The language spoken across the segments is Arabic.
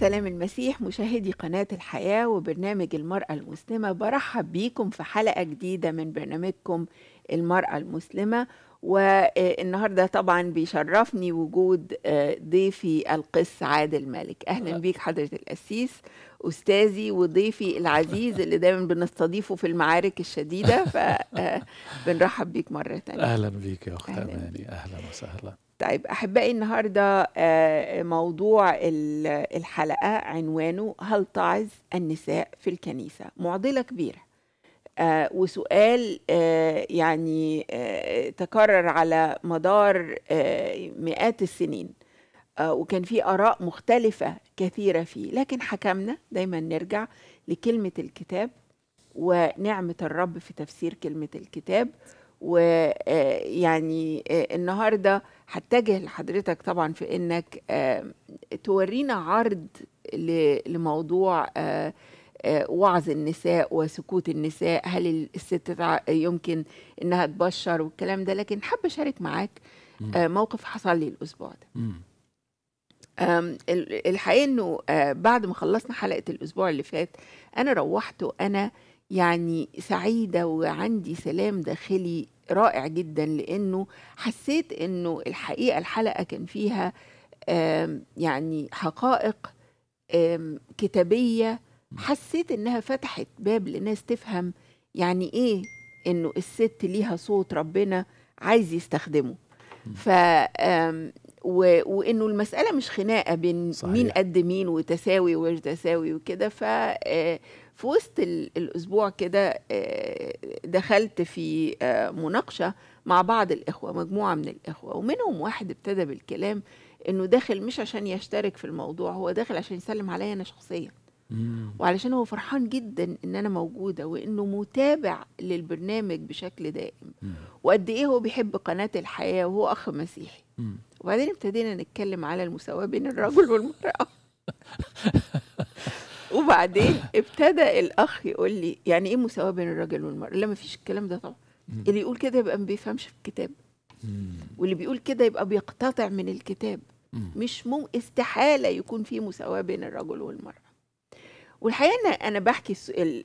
سلام المسيح مشاهدي قناة الحياة وبرنامج المرأة المسلمة برحب بيكم في حلقة جديدة من برنامجكم المرأة المسلمة والنهاردة طبعا بيشرفني وجود آه، ضيفي القس عادل مالك أهلا أه. بيك حضرة الأسيس أستاذي وضيفي العزيز اللي دايما بنستضيفه في المعارك الشديدة فبنرحب آه، بيك مرة تانية أهلا بيك يا أخت أماني أهلا وسهلا طيب احبائي النهارده آه، موضوع الحلقه عنوانه هل تعظ النساء في الكنيسه معضله كبيره آه، وسؤال آه، يعني تكرر على مدار مئات السنين وكان في اراء مختلفه كثيره فيه لكن حكمنا دايما نرجع لكلمه الكتاب ونعمه الرب في تفسير كلمه الكتاب ويعني آه، آه، النهارده هتجه لحضرتك طبعا في انك آه، تورينا عرض لموضوع وعظ النساء وسكوت النساء هل الست يمكن انها تبشر والكلام ده لكن حابه اشارك معاك موقف حصل لي الاسبوع ده الحقيقه انه بعد ما خلصنا حلقه الاسبوع اللي فات انا روحت وانا يعني سعيده وعندي سلام داخلي رائع جدا لانه حسيت انه الحقيقه الحلقه كان فيها يعني حقائق كتابيه حسيت انها فتحت باب لناس تفهم يعني ايه انه الست ليها صوت ربنا عايز يستخدمه ف و... وانه المساله مش خناقه بين صحيح. مين قد مين وتساوي ومش تساوي وكده ف آه، في وسط الأسبوع كده آه، دخلت في آه، مناقشة مع بعض الإخوة مجموعة من الإخوة ومنهم واحد ابتدى بالكلام إنه داخل مش عشان يشترك في الموضوع هو داخل عشان يسلم عليا أنا شخصيا وعلشان هو فرحان جدا ان انا موجوده وانه متابع للبرنامج بشكل دائم وقد ايه هو بيحب قناه الحياه وهو اخ مسيحي وبعدين ابتدينا نتكلم على المساواه بين الرجل والمراه وبعدين ابتدى الاخ يقول لي يعني ايه مساواه بين الرجل والمراه لا ما فيش الكلام ده طبعا اللي يقول كده يبقى ما بيفهمش في الكتاب واللي بيقول كده يبقى بيقتطع من الكتاب مش مو استحاله يكون في مساواه بين الرجل والمراه والحقيقه انا انا بحكي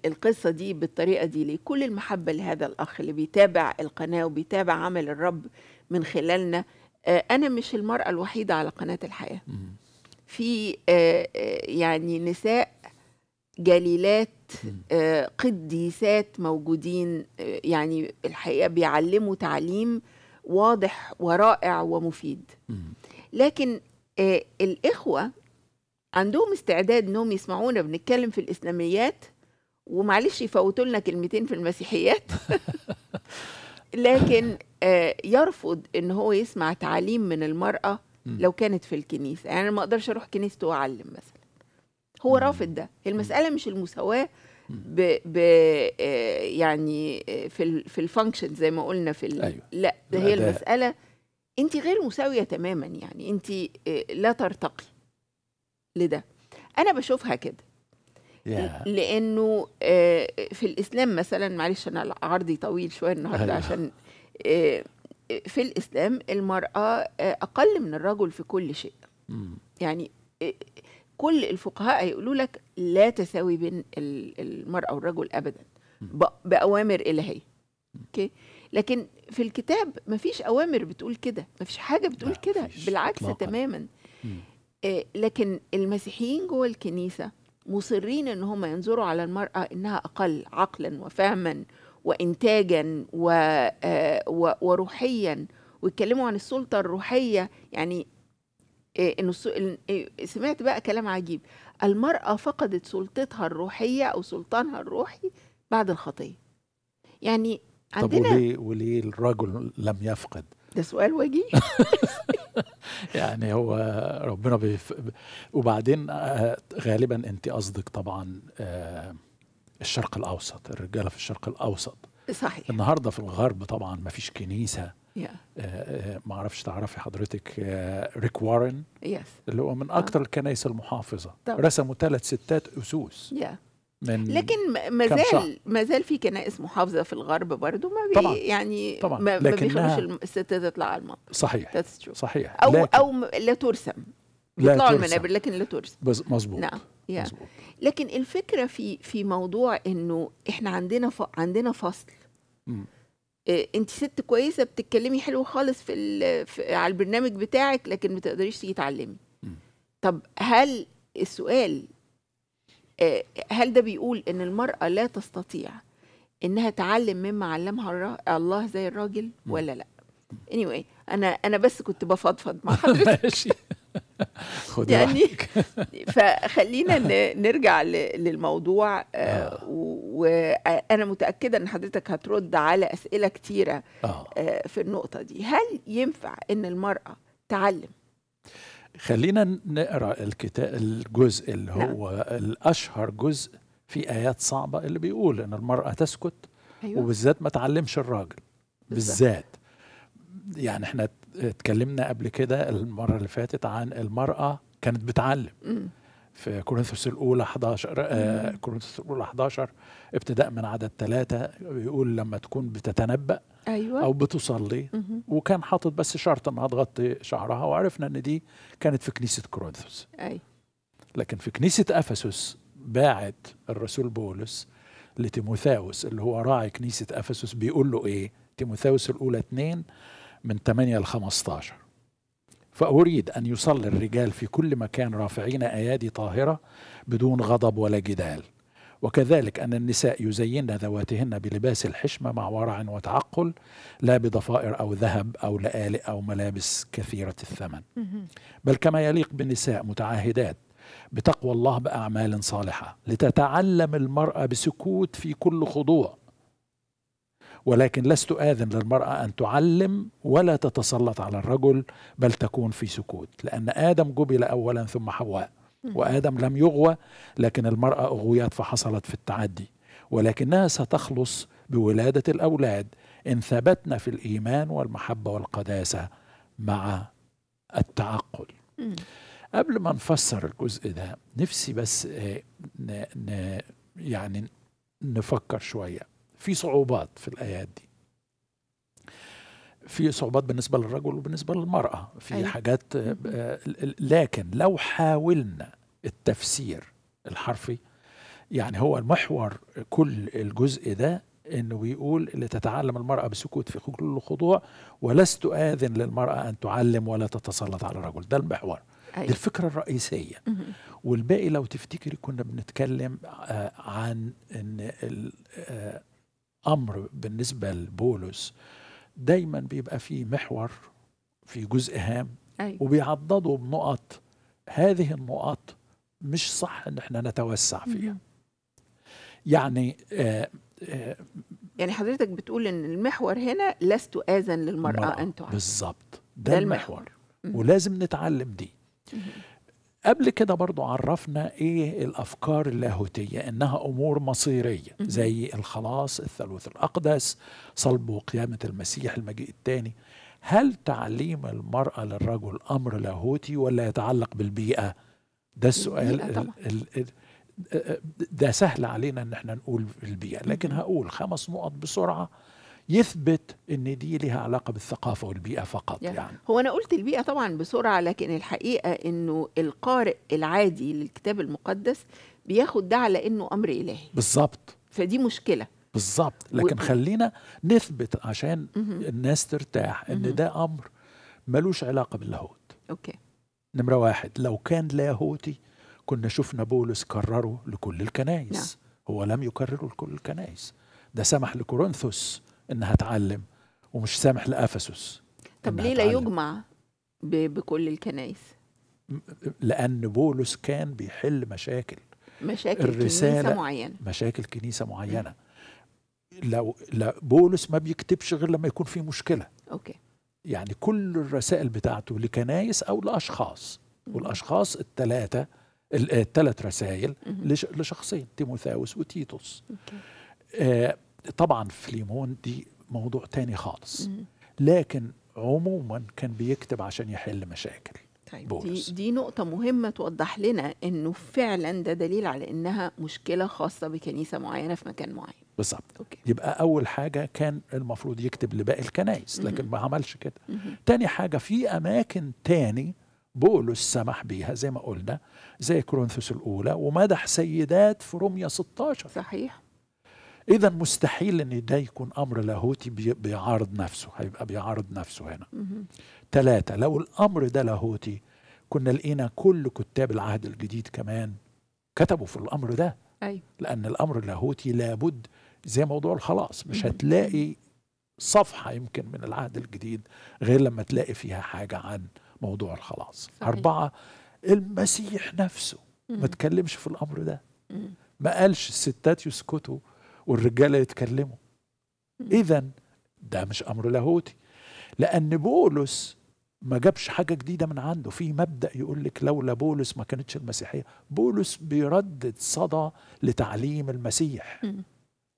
القصه دي بالطريقه دي ليه كل المحبه لهذا الاخ اللي بيتابع القناه وبيتابع عمل الرب من خلالنا آه، انا مش المراه الوحيده على قناه الحياه في آه، آه، يعني نساء جليلات آه، قديسات موجودين آه، يعني الحقيقه بيعلموا تعليم واضح ورائع ومفيد لكن آه، الاخوه عندهم استعداد انهم يسمعونا بنتكلم في الاسلاميات ومعلش يفوتوا لنا كلمتين في المسيحيات لكن يرفض ان هو يسمع تعليم من المراه لو كانت في الكنيسه يعني انا ما اقدرش اروح كنيسته واعلم مثلا هو رافض ده هي المساله مش المساواه ب, ب آه، يعني آه، في في الفانكشن زي ما قلنا في ال... أيوة. لا ده هي المساله انت غير مساويه تماما يعني انت آه، لا ترتقي لده انا بشوفها كده yeah. لانه في الاسلام مثلا معلش انا عرضي طويل شويه النهارده أيوة. عشان في الاسلام المراه اقل من الرجل في كل شيء يعني كل الفقهاء هيقولوا لك لا تساوي بين المرأة والرجل أبدا بأوامر إلهية أوكي لكن في الكتاب مفيش أوامر بتقول كده مفيش حاجة بتقول كده بالعكس طلاقا. تماما آه لكن المسيحيين جوه الكنيسة مصرين إن هم ينظروا على المرأة إنها أقل عقلا وفهما وإنتاجا و... آه و... وروحيا ويتكلموا عن السلطة الروحية يعني إيه سمعت بقى كلام عجيب المرأة فقدت سلطتها الروحية أو سلطانها الروحي بعد الخطية يعني عندنا طب وليه, وليه الرجل لم يفقد ده سؤال وجيه يعني هو ربنا بيف... وبعدين آه، غالبا انت قصدك طبعا آه، الشرق الاوسط الرجاله في الشرق الاوسط صحيح النهارده في الغرب طبعا ما فيش كنيسه yeah. آه، آه، ما اعرفش تعرفي حضرتك آه، ريك وارن yes. اللي هو من اكثر الكنائس المحافظه طبعا. رسموا ثلاث ستات اسوس yeah. من لكن ما زال ما زال في كنائس محافظه في الغرب برضه ما بي طبعًا. يعني طبعًا. ما, بيخلوش الست تطلع على المنبر صحيح صحيح او لكن. او لا ترسم لا ترسم المنابر لكن لا ترسم مظبوط نعم yeah. لكن الفكره في في موضوع انه احنا عندنا ف... عندنا فصل م. آه، انت ست كويسه بتتكلمي حلو خالص في, في على البرنامج بتاعك لكن ما تقدريش تيجي تعلمي طب هل السؤال آه، هل ده بيقول ان المراه لا تستطيع انها تعلم مما علمها الله زي الراجل ولا لا anyway انا انا بس كنت بفضفض مع حضرتك ماشي يعني فخلينا نرجع للموضوع آه، وانا متاكده ان حضرتك هترد على اسئله كتيره آه. آه. في النقطه دي هل ينفع ان المراه تعلم خلينا نقرا الكتاب الجزء اللي نعم. هو نعم. الاشهر جزء في ايات صعبه اللي بيقول ان المراه تسكت أيوة. وبالذات ما تعلمش الراجل بالذات يعني احنا اتكلمنا قبل كده المره اللي فاتت عن المراه كانت بتعلم م. في كورنثوس الاولى 11 آه، كورنثوس الاولى 11 ابتداء من عدد ثلاثة بيقول لما تكون بتتنبأ أيوة. أو بتصلي مم. وكان حاطط بس شرط أنها تغطي شعرها وعرفنا أن دي كانت في كنيسة كورنثوس أيوة. لكن في كنيسة أفسس باعت الرسول بولس لتيموثاوس اللي هو راعي كنيسة أفسس بيقول له إيه تيموثاوس الأولى 2 من 8 ل 15 فأريد أن يصلي الرجال في كل مكان رافعين أيادي طاهرة بدون غضب ولا جدال وكذلك أن النساء يزينن ذواتهن بلباس الحشمة مع ورع وتعقل لا بضفائر أو ذهب أو لآلئ أو ملابس كثيرة الثمن بل كما يليق بالنساء متعاهدات بتقوى الله بأعمال صالحة لتتعلم المرأة بسكوت في كل خضوع ولكن لست آذن للمرأة أن تعلم ولا تتسلط على الرجل بل تكون في سكوت لأن آدم جبل أولا ثم حواء وآدم لم يغوى لكن المرأة أغويت فحصلت في التعدي ولكنها ستخلص بولادة الأولاد إن ثبتنا في الإيمان والمحبة والقداسة مع التعقل قبل ما نفسر الجزء ده نفسي بس آه، يعني نفكر شوية في صعوبات في الآيات دي في صعوبات بالنسبة للرجل وبالنسبة للمرأة في أيه. حاجات آه، لكن لو حاولنا التفسير الحرفي يعني هو المحور كل الجزء ده انه بيقول اللي تتعلم المرأة بسكوت في كل خضوع ولست آذن للمرأة أن تعلم ولا تتسلط على الرجل ده المحور أيوة. دي الفكرة الرئيسية والباقي لو تفتكري كنا بنتكلم آه، عن ان آه، امر بالنسبه لبولس دايما بيبقى فيه محور في جزء هام أيوة. وبيعضدوا بنقط هذه النقط مش صح ان احنا نتوسع فيها يعني آآ آه، آآ آه، يعني حضرتك بتقول ان المحور هنا لست اذن للمراه ان تعد بالظبط ده, ده المحور, المحور. ولازم نتعلم دي قبل كده برضو عرفنا ايه الافكار اللاهوتيه انها امور مصيريه زي الخلاص الثالوث الاقدس صلب وقيامه المسيح المجيء الثاني هل تعليم المراه للرجل امر لاهوتي ولا يتعلق بالبيئه ده السؤال ده سهل علينا ان احنا نقول البيئه لكن هقول خمس نقط بسرعه يثبت ان دي لها علاقه بالثقافه والبيئه فقط يعني, يعني. هو انا قلت البيئه طبعا بسرعه لكن الحقيقه انه القارئ العادي للكتاب المقدس بياخد ده على انه امر الهي بالظبط فدي مشكله بالظبط لكن و... خلينا نثبت عشان الناس ترتاح ان ده امر ملوش علاقه باللاهوت اوكي نمره واحد لو كان لاهوتي كنا شفنا بولس كرره لكل الكنائس نعم. هو لم يكرره لكل الكنائس ده سمح لكورنثوس انها تعلم ومش سامح لافسس طب ليه لا يجمع بكل الكنائس لان بولس كان بيحل مشاكل مشاكل الرسالة كنيسة معينة مشاكل كنيسة معينة لو لا بولس ما بيكتبش غير لما يكون في مشكلة أوكي يعني كل الرسائل بتاعته لكنايس أو لأشخاص والأشخاص الثلاثة الثلاث رسائل لشخصين تيموثاوس وتيتوس آه طبعا في ليمون دي موضوع تاني خالص لكن عموما كان بيكتب عشان يحل مشاكل طيب دي, دي نقطة مهمة توضح لنا انه فعلا ده دليل على انها مشكلة خاصة بكنيسة معينة في مكان معين بالظبط يبقى أول حاجة كان المفروض يكتب لباقي الكنائس لكن ما عملش كده تاني حاجة في أماكن تاني بولس سمح بيها زي ما قلنا زي كورنثوس الأولى ومدح سيدات في روميا 16 صحيح اذا مستحيل ان ده يكون امر لاهوتي بيعارض نفسه هيبقى بيعارض نفسه هنا ثلاثة لو الامر ده لاهوتي كنا لقينا كل كتاب العهد الجديد كمان كتبوا في الامر ده أي. لان الامر اللاهوتي لابد زي موضوع الخلاص مش هتلاقي صفحة يمكن من العهد الجديد غير لما تلاقي فيها حاجة عن موضوع الخلاص صحيح. أربعة المسيح نفسه ما تكلمش في الأمر ده ما قالش الستات يسكتوا والرجاله يتكلموا اذا ده مش امر لاهوتي لان بولس ما جابش حاجه جديده من عنده في مبدا يقول لك لولا بولس ما كانتش المسيحيه بولس بيردد صدى لتعليم المسيح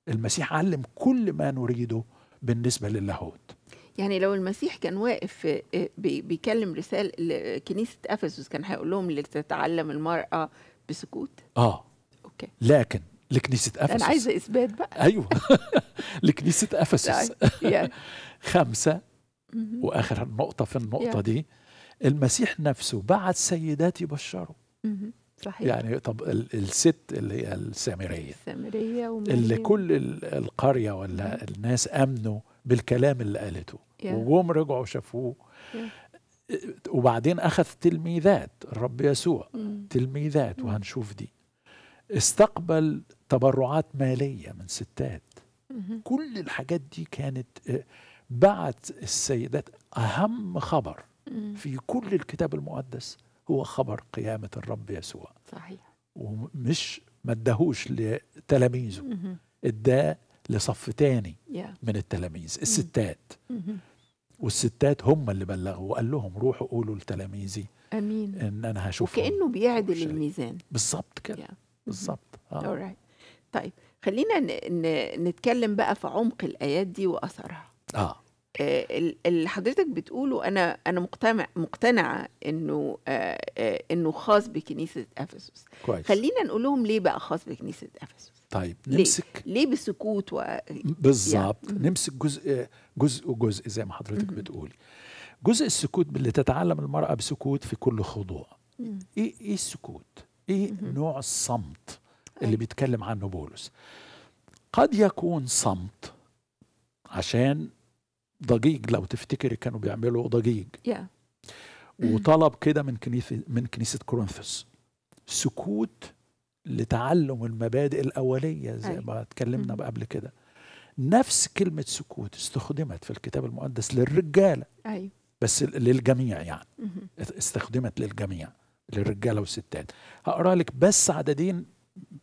المسيح علم كل ما نريده بالنسبه للاهوت يعني لو المسيح كان واقف آه، آه، بيكلم رسالة كنيسة أفسس كان هيقول لهم لتتعلم المرأة بسكوت؟ آه أوكي لكن لكنيسه افسس انا عايزه اثبات بقى ايوه لكنيسه افسس خمسه واخر النقطه في النقطه دي المسيح نفسه بعد سيدات يبشروا صحيح يعني طب الست اللي هي السامريه السامريه اللي كل القريه ولا الناس امنوا بالكلام اللي قالته وجم رجعوا شافوه وبعدين اخذ تلميذات الرب يسوع تلميذات وهنشوف دي استقبل تبرعات ماليه من ستات كل الحاجات دي كانت آه، بعت السيدات اهم خبر في كل الكتاب المقدس هو خبر قيامه الرب يسوع صحيح ومش ما اداهوش لتلاميذه اداه لصف تاني من التلاميذ الستات والستات هم اللي بلغوا وقال لهم روحوا قولوا لتلاميذي امين ان انا هشوفهم وكانه بيعدل الميزان بالظبط كده yeah. بالظبط آه. طيب خلينا نتكلم بقى في عمق الايات دي واثرها اه, آه، اللي حضرتك بتقوله انا انا مقتنع مقتنعه انه آه، آه، انه خاص بكنيسه افسس كويس خلينا نقول لهم ليه بقى خاص بكنيسه افسس طيب نمسك ليه, ليه بالسكوت و بالظبط يعني. نمسك جزء جزء وجزء زي ما حضرتك بتقولي جزء السكوت اللي تتعلم المراه بسكوت في كل خضوع ايه ايه السكوت ايه نوع الصمت اللي أيوة. بيتكلم عنه بولس قد يكون صمت عشان ضجيج لو تفتكري كانوا بيعملوا ضجيج yeah. وطلب كده من كنيسه من كنيسه كورنثوس سكوت لتعلم المبادئ الاوليه زي أيوة. ما اتكلمنا قبل كده نفس كلمه سكوت استخدمت في الكتاب المقدس للرجاله أيوة. بس للجميع يعني استخدمت للجميع للرجاله والستات هقرا لك بس عددين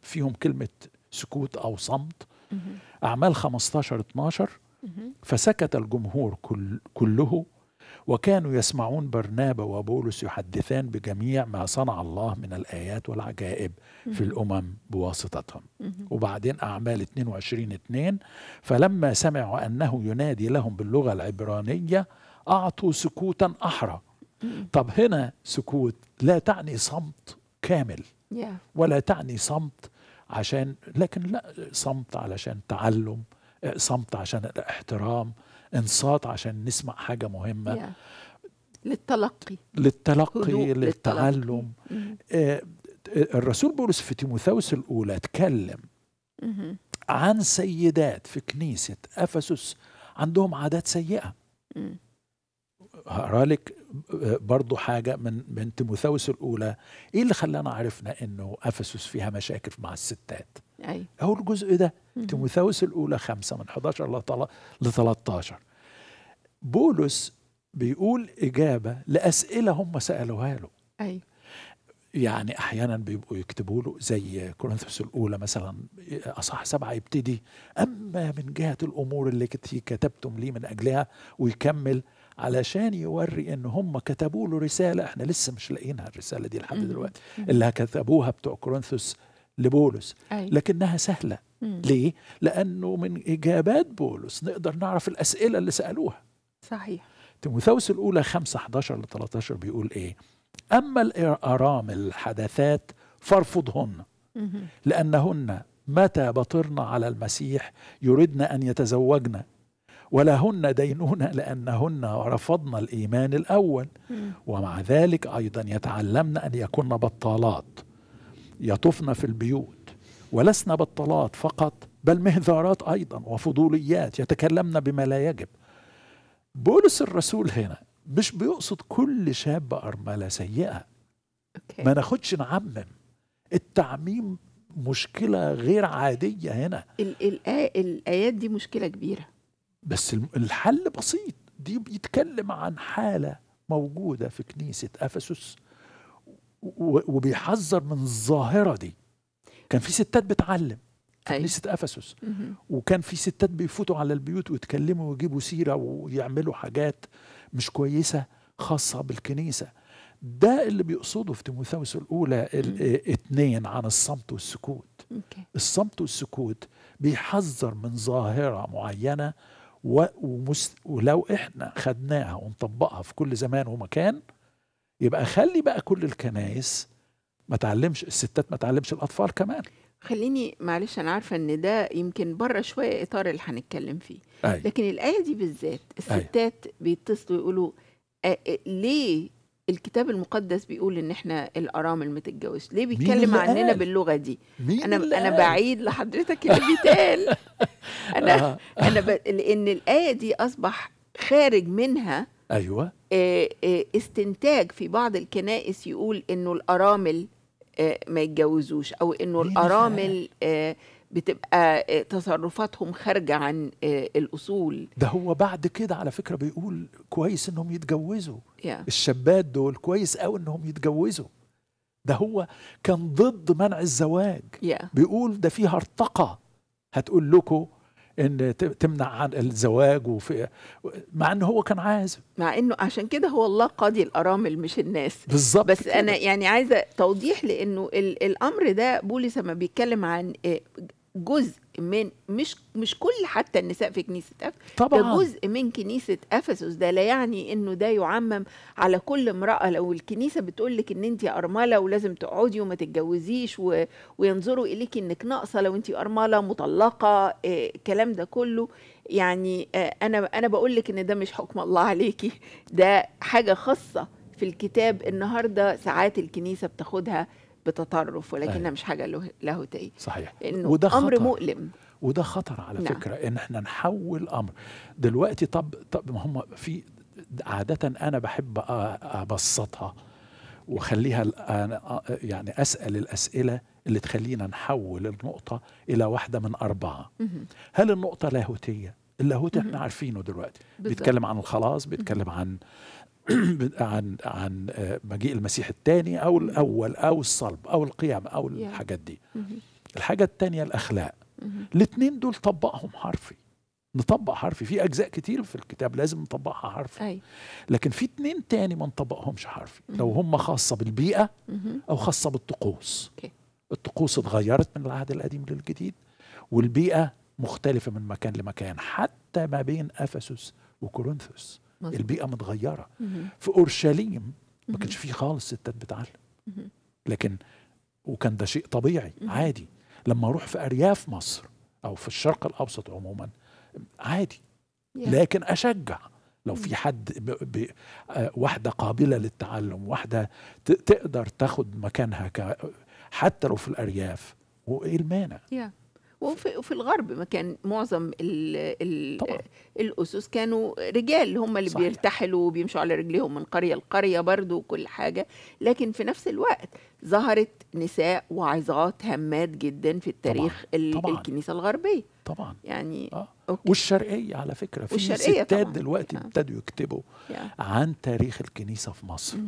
فيهم كلمه سكوت او صمت اعمال 15 12 فسكت الجمهور كل كله وكانوا يسمعون برنابا وبولس يحدثان بجميع ما صنع الله من الآيات والعجائب في الأمم بواسطتهم وبعدين أعمال 22 2 فلما سمعوا أنه ينادي لهم باللغة العبرانية أعطوا سكوتا أحرى طب هنا سكوت لا تعني صمت كامل ولا تعني صمت عشان لكن لا صمت علشان تعلم صمت عشان الاحترام انصات عشان نسمع حاجة مهمة للتلقي للتلقي للتعلم mm-hmm. آه، الرسول بولس في تيموثاوس الأولى اتكلم mm-hmm. عن سيدات في كنيسة أفسس عندهم عادات سيئة mm. هقرا لك برضو حاجة من من تيموثاوس الأولى إيه اللي خلانا عرفنا إنه أفسس فيها مشاكل مع الستات؟ أيوة. هو الجزء ده تيموثاوس الأولى خمسة من 11 ل 13 بولس بيقول إجابة لأسئلة هم سألوها له أيوة. يعني أحيانا بيبقوا يكتبوا له زي كورنثوس الأولى مثلا أصح سبعة يبتدي أما من جهة الأمور التي كتبتم لي من أجلها ويكمل علشان يوري ان هم كتبوا له رساله احنا لسه مش لاقيينها الرساله دي لحد دلوقتي اللي كتبوها بتوع كورنثوس لبولس لكنها سهله ليه؟ لانه من اجابات بولس نقدر نعرف الاسئله اللي سالوها صحيح تيموثاوس الاولى 5 11 ل 13 بيقول ايه؟ اما الارامل الحدثات فارفضهن لانهن متى بطرنا على المسيح يريدنا ان يتزوجن ولهن دينون لأنهن رفضن الإيمان الأول ومع ذلك أيضا يتعلمن أن يكون بطالات يطفن في البيوت ولسن بطالات فقط بل مهذارات أيضا وفضوليات يتكلمن بما لا يجب بولس الرسول هنا مش بيقصد كل شاب أرملة سيئة ما ناخدش نعمم التعميم مشكلة غير عادية هنا الآيات دي مشكلة كبيرة بس الحل بسيط دي بيتكلم عن حالة موجودة في كنيسة أفسس وبيحذر من الظاهرة دي كان في ستات بتعلم في أيوة. كنيسة أفسس وكان في ستات بيفوتوا على البيوت ويتكلموا ويجيبوا سيرة ويعملوا حاجات مش كويسة خاصة بالكنيسة ده اللي بيقصده في تيموثاوس الأولى الاثنين آه، عن الصمت والسكوت الصمت والسكوت بيحذر من ظاهرة معينة ومس ولو احنا خدناها ونطبقها في كل زمان ومكان يبقى خلي بقى كل الكنايس ما تعلمش الستات ما تعلمش الاطفال كمان خليني معلش انا عارفه ان ده يمكن بره شويه اطار اللي هنتكلم فيه أي. أيوة. لكن الايه دي بالذات أيوة. الستات أي. بيتصلوا يقولوا آه، آه، ليه الكتاب المقدس بيقول ان احنا الارامل ما تتجوزش ليه بيتكلم عننا باللغه دي مين انا انا بعيد لحضرتك اللي بيتقال انا انا ب... لان الايه دي اصبح خارج منها ايوه استنتاج في بعض الكنائس يقول انه الارامل ما يتجوزوش او انه الارامل بتبقى آه، تصرفاتهم خارجه عن آه، الاصول ده هو بعد كده على فكره بيقول كويس انهم يتجوزوا yeah. الشابات دول كويس قوي انهم يتجوزوا ده هو كان ضد منع الزواج yeah. بيقول ده فيها هرطقه هتقول لكم ان تمنع عن الزواج وفي مع ان هو كان عايز مع انه عشان كده هو الله قاضي الارامل مش الناس بالظبط بس كده. انا يعني عايزه توضيح لانه الامر ده بولس لما بيتكلم عن آه، جزء من مش مش كل حتى النساء في كنيسه افسس طبعا ده جزء من كنيسه افسس ده لا يعني انه ده يعمم على كل امراه لو الكنيسه بتقول لك ان انت ارمله ولازم تقعدي وما تتجوزيش و... وينظروا اليك انك ناقصه لو انت ارمله مطلقه إيه الكلام ده كله يعني آه، انا انا بقول لك ان ده مش حكم الله عليكي ده حاجه خاصه في الكتاب النهارده ساعات الكنيسه بتاخدها بتطرف ولكنها أيوة. مش حاجه لاهوتيه صحيح إنه وده امر خطر. مؤلم وده خطر على نعم. فكره ان احنا نحول امر دلوقتي طب طب ما هم في عاده انا بحب ابسطها وخليها يعني اسال الاسئله اللي تخلينا نحول النقطه الى واحده من اربعه هل النقطه لاهوتيه اللاهوت احنا عارفينه دلوقتي بالضبط. بيتكلم عن الخلاص بيتكلم عن عن عن آه، مجيء المسيح الثاني او الاول او الصلب او القيام او الحاجات دي الحاجه الثانيه الاخلاق الاثنين دول طبقهم حرفي نطبق حرفي في اجزاء كتير في الكتاب لازم نطبقها حرفي أي. لكن في اتنين تاني ما نطبقهمش حرفي لو هم خاصه بالبيئه او خاصه بالطقوس الطقوس اتغيرت من العهد القديم للجديد والبيئه مختلفه من مكان لمكان حتى ما بين افسس وكورنثوس مزبوط. البيئه متغيره في اورشليم ما كانش فيه خالص ستات بتعلم لكن وكان ده شيء طبيعي عادي لما اروح في ارياف مصر او في الشرق الاوسط عموما عادي لكن اشجع لو في حد ب... ب... آه، واحده قابله للتعلم واحده ت... تقدر تاخد مكانها ك... حتى لو في الارياف وايه المانع yeah. وفي, في الغرب ما كان معظم ال ال الاسس كانوا رجال هم اللي صحيح. بيرتحلوا وبيمشوا على رجليهم من قريه لقريه برضو وكل حاجه لكن في نفس الوقت ظهرت نساء واعظات همات جدا في التاريخ طبعا. طبعا. الكنيسه الغربيه طبعا يعني آه. والشرقيه على فكره في ستات طبعا. دلوقتي آه. ابتدوا يكتبوا آه. عن تاريخ الكنيسه في مصر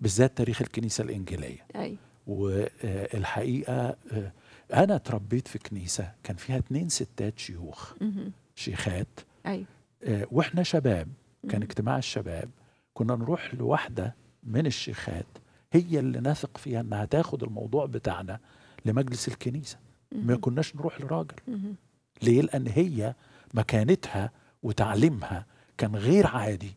بالذات تاريخ الكنيسه الانجيليه ايوه والحقيقه آه انا تربيت في كنيسه كان فيها اتنين ستات شيوخ شيخات ايوه آه واحنا شباب كان اجتماع الشباب كنا نروح لواحده من الشيخات هي اللي نثق فيها انها تاخد الموضوع بتاعنا لمجلس الكنيسه ما كناش نروح لراجل ليه لان هي مكانتها وتعليمها كان غير عادي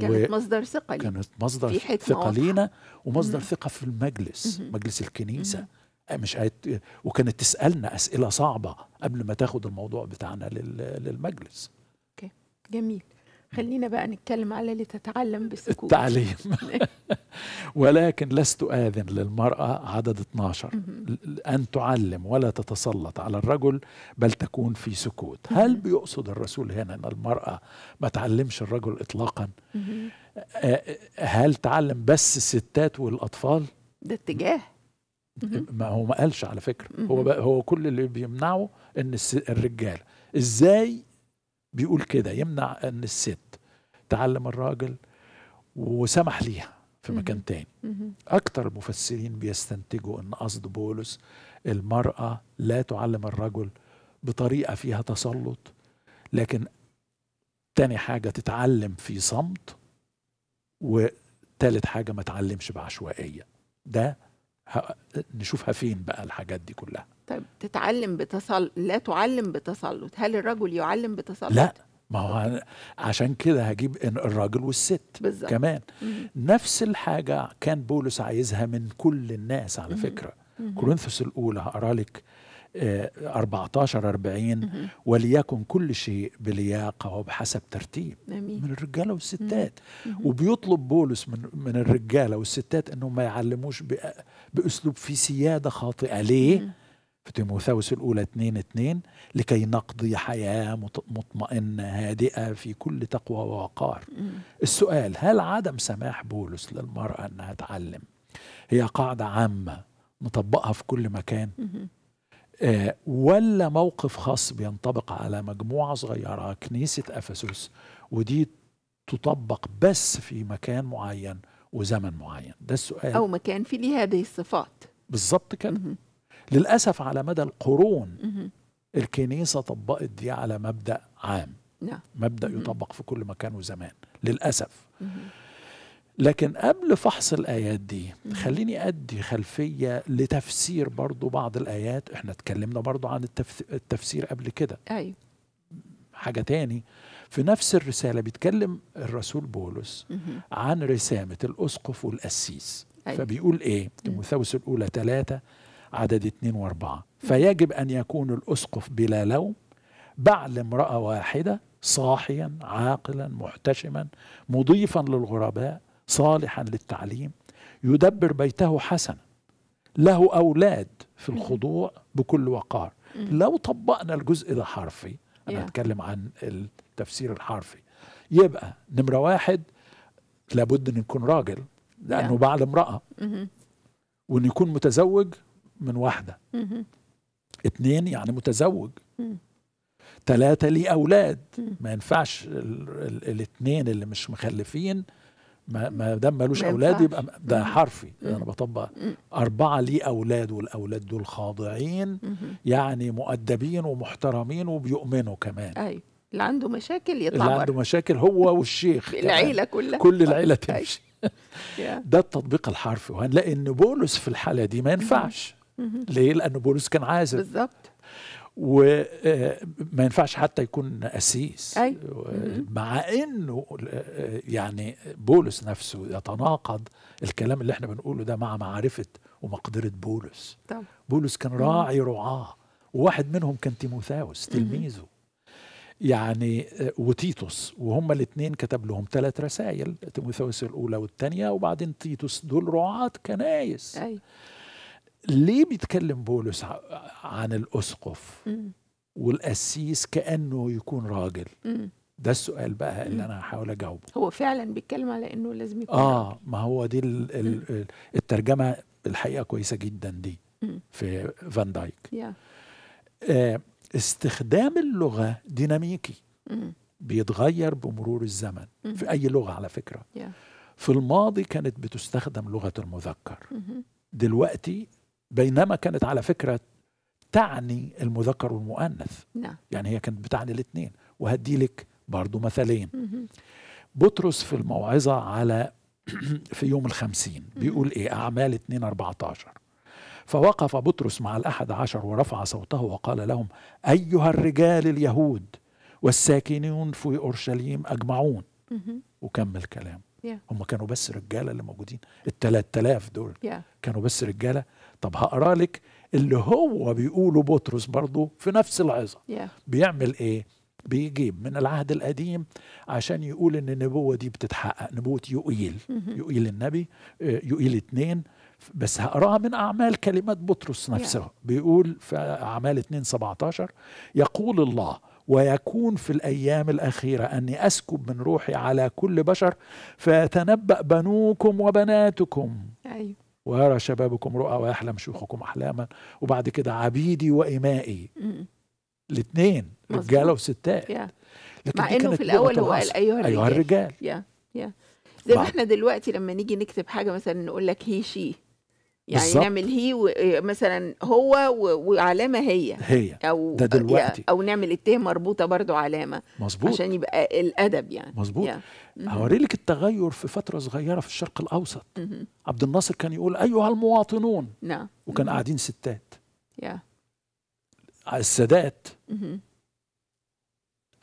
كانت و... مصدر ثقه لي. كانت مصدر ثقه لينا ومصدر ثقه في المجلس مجلس الكنيسه آه، مش هيت... وكانت تسالنا اسئله صعبه قبل ما تاخد الموضوع بتاعنا لل... للمجلس اوكي جميل خلينا بقى نتكلم على اللي تتعلم بسكوت التعليم ولكن لست آذن للمرأة عدد 12 أن تعلم ولا تتسلط على الرجل بل تكون في سكوت هل بيقصد الرسول هنا أن المرأة ما تعلمش الرجل إطلاقا آه، آه، هل تعلم بس الستات والأطفال ده اتجاه ما هو ما قالش على فكره هو هو كل اللي بيمنعه ان الرجال ازاي بيقول كده يمنع ان الست تعلم الراجل وسمح ليها في مكان تاني اكتر المفسرين بيستنتجوا ان قصد بولس المراه لا تعلم الرجل بطريقه فيها تسلط لكن تاني حاجه تتعلم في صمت وتالت حاجه ما تعلمش بعشوائيه ده نشوفها فين بقى الحاجات دي كلها طيب تتعلم بتصل لا تعلم بتسلط هل الرجل يعلم بتسلط لا ما هو عشان كده هجيب الراجل والست بالزبط. كمان مم. نفس الحاجة كان بولس عايزها من كل الناس على فكرة كورنثوس الأولى هقرا لك 14 آه، 40 وليكن كل شيء بلياقه وبحسب ترتيب من الرجاله والستات وبيطلب بولس من من الرجاله والستات انهم ما يعلموش باسلوب في سياده خاطئه ليه؟ في تيموثاوس الأولى 2 2 لكي نقضي حياة مطمئنة هادئة في كل تقوى ووقار السؤال هل عدم سماح بولس للمرأة أنها تعلم هي قاعدة عامة نطبقها في كل مكان آه، ولا موقف خاص بينطبق على مجموعة صغيرة كنيسة أفسس ودي تطبق بس في مكان معين وزمن معين ده السؤال أو مكان في هذه الصفات بالظبط كده للأسف على مدى القرون الكنيسة طبقت دي على مبدأ عام نعم. مبدأ يطبق في كل مكان وزمان للأسف لكن قبل فحص الآيات دي خليني أدي خلفية لتفسير برضو بعض الآيات احنا اتكلمنا برضو عن التفسير قبل كده أيوة حاجة تاني في نفس الرسالة بيتكلم الرسول بولس عن رسامة الأسقف والقسيس أيوة. فبيقول إيه تيموثاوس الأولى ثلاثة عدد اثنين واربعة فيجب أن يكون الأسقف بلا لوم بعل امرأة واحدة صاحيا عاقلا محتشما مضيفا للغرباء صالحا للتعليم يدبر بيته حسنا له أولاد في الخضوع بكل وقار لو طبقنا الجزء ده حرفي أنا اتكلم عن التفسير الحرفي يبقى نمرة واحد لابد أن يكون راجل لأنه بعد امرأة وأن يكون متزوج من واحدة اتنين يعني متزوج ثلاثة لي أولاد ما ينفعش الاتنين اللي مش مخلفين ما, ما دام مالوش اولاد يبقى ده حرفي ده انا بطبق اربعه ليه اولاد والاولاد دول خاضعين يعني مؤدبين ومحترمين وبيؤمنوا كمان ايوه اللي عنده مشاكل يطلع اللي عنده مشاكل هو والشيخ العيله كلها كل العيله أيوة. تمشي ده التطبيق الحرفي وهنلاقي ان بولس في الحاله دي ما ينفعش ليه لان بولس كان عازب بالظبط وما آه، ينفعش حتى يكون أسيس أي. مع انه آه، يعني بولس نفسه يتناقض الكلام اللي احنا بنقوله ده مع معرفه ومقدره بولس طب. بولس كان راعي رعاه وواحد منهم كان تيموثاوس تلميذه يعني آه، وتيتوس وهما الاثنين كتب لهم ثلاث رسائل تيموثاوس الاولى والثانيه وبعدين تيتوس دول رعاه كنايس أي. ليه بيتكلم بولس عن الاسقف والقسيس كانه يكون راجل ده السؤال بقى اللي انا هحاول اجاوبه هو فعلا بيتكلم على انه لازم يكون اه ما هو دي الـ الـ الترجمه الحقيقه كويسه جدا دي في فان دايك آه، استخدام اللغه ديناميكي بيتغير بمرور الزمن في اي لغه على فكره في الماضي كانت بتستخدم لغه المذكر دلوقتي بينما كانت على فكرة تعني المذكر والمؤنث نعم. يعني هي كانت بتعني الاثنين وهدي لك برضو مثلين بطرس في الموعظة على في يوم الخمسين بيقول إيه أعمال 2 14 فوقف بطرس مع الأحد عشر ورفع صوته وقال لهم أيها الرجال اليهود والساكنون في أورشليم أجمعون وكمل كلام yeah. هم كانوا بس رجالة اللي موجودين التلات تلاف دول yeah. كانوا بس رجالة طب هقرا لك اللي هو بيقوله بطرس برضه في نفس العظه yeah. بيعمل ايه بيجيب من العهد القديم عشان يقول ان النبوه دي بتتحقق نبوه يؤيل يؤيل النبي آه، يؤيل اتنين بس هقراها من اعمال كلمات بطرس نفسه yeah. بيقول في اعمال 2 17 يقول الله ويكون في الايام الاخيره اني اسكب من روحي على كل بشر فيتنبا بنوكم وبناتكم أيوه. ويرى شبابكم رؤى ويحلم شيوخكم أحلاما وبعد كده عبيدي وإمائي الاثنين رجالة وستات yeah. لكن مع انه في الاول هو قال ايها الرجال ايها الرجال yeah. Yeah. زي ما احنا دلوقتي لما نيجي نكتب حاجه مثلا نقول لك هي شي يعني بالزبط. نعمل هي آه، مثلا هو وعلامه هي هي او ده آه، دلوقتي او نعمل الت مربوطه برضو علامه مظبوط عشان يبقى الادب يعني مظبوط هوري لك التغير في فتره صغيره في الشرق الاوسط مم. عبد الناصر كان يقول ايها المواطنون نعم وكان مم. قاعدين ستات يا السادات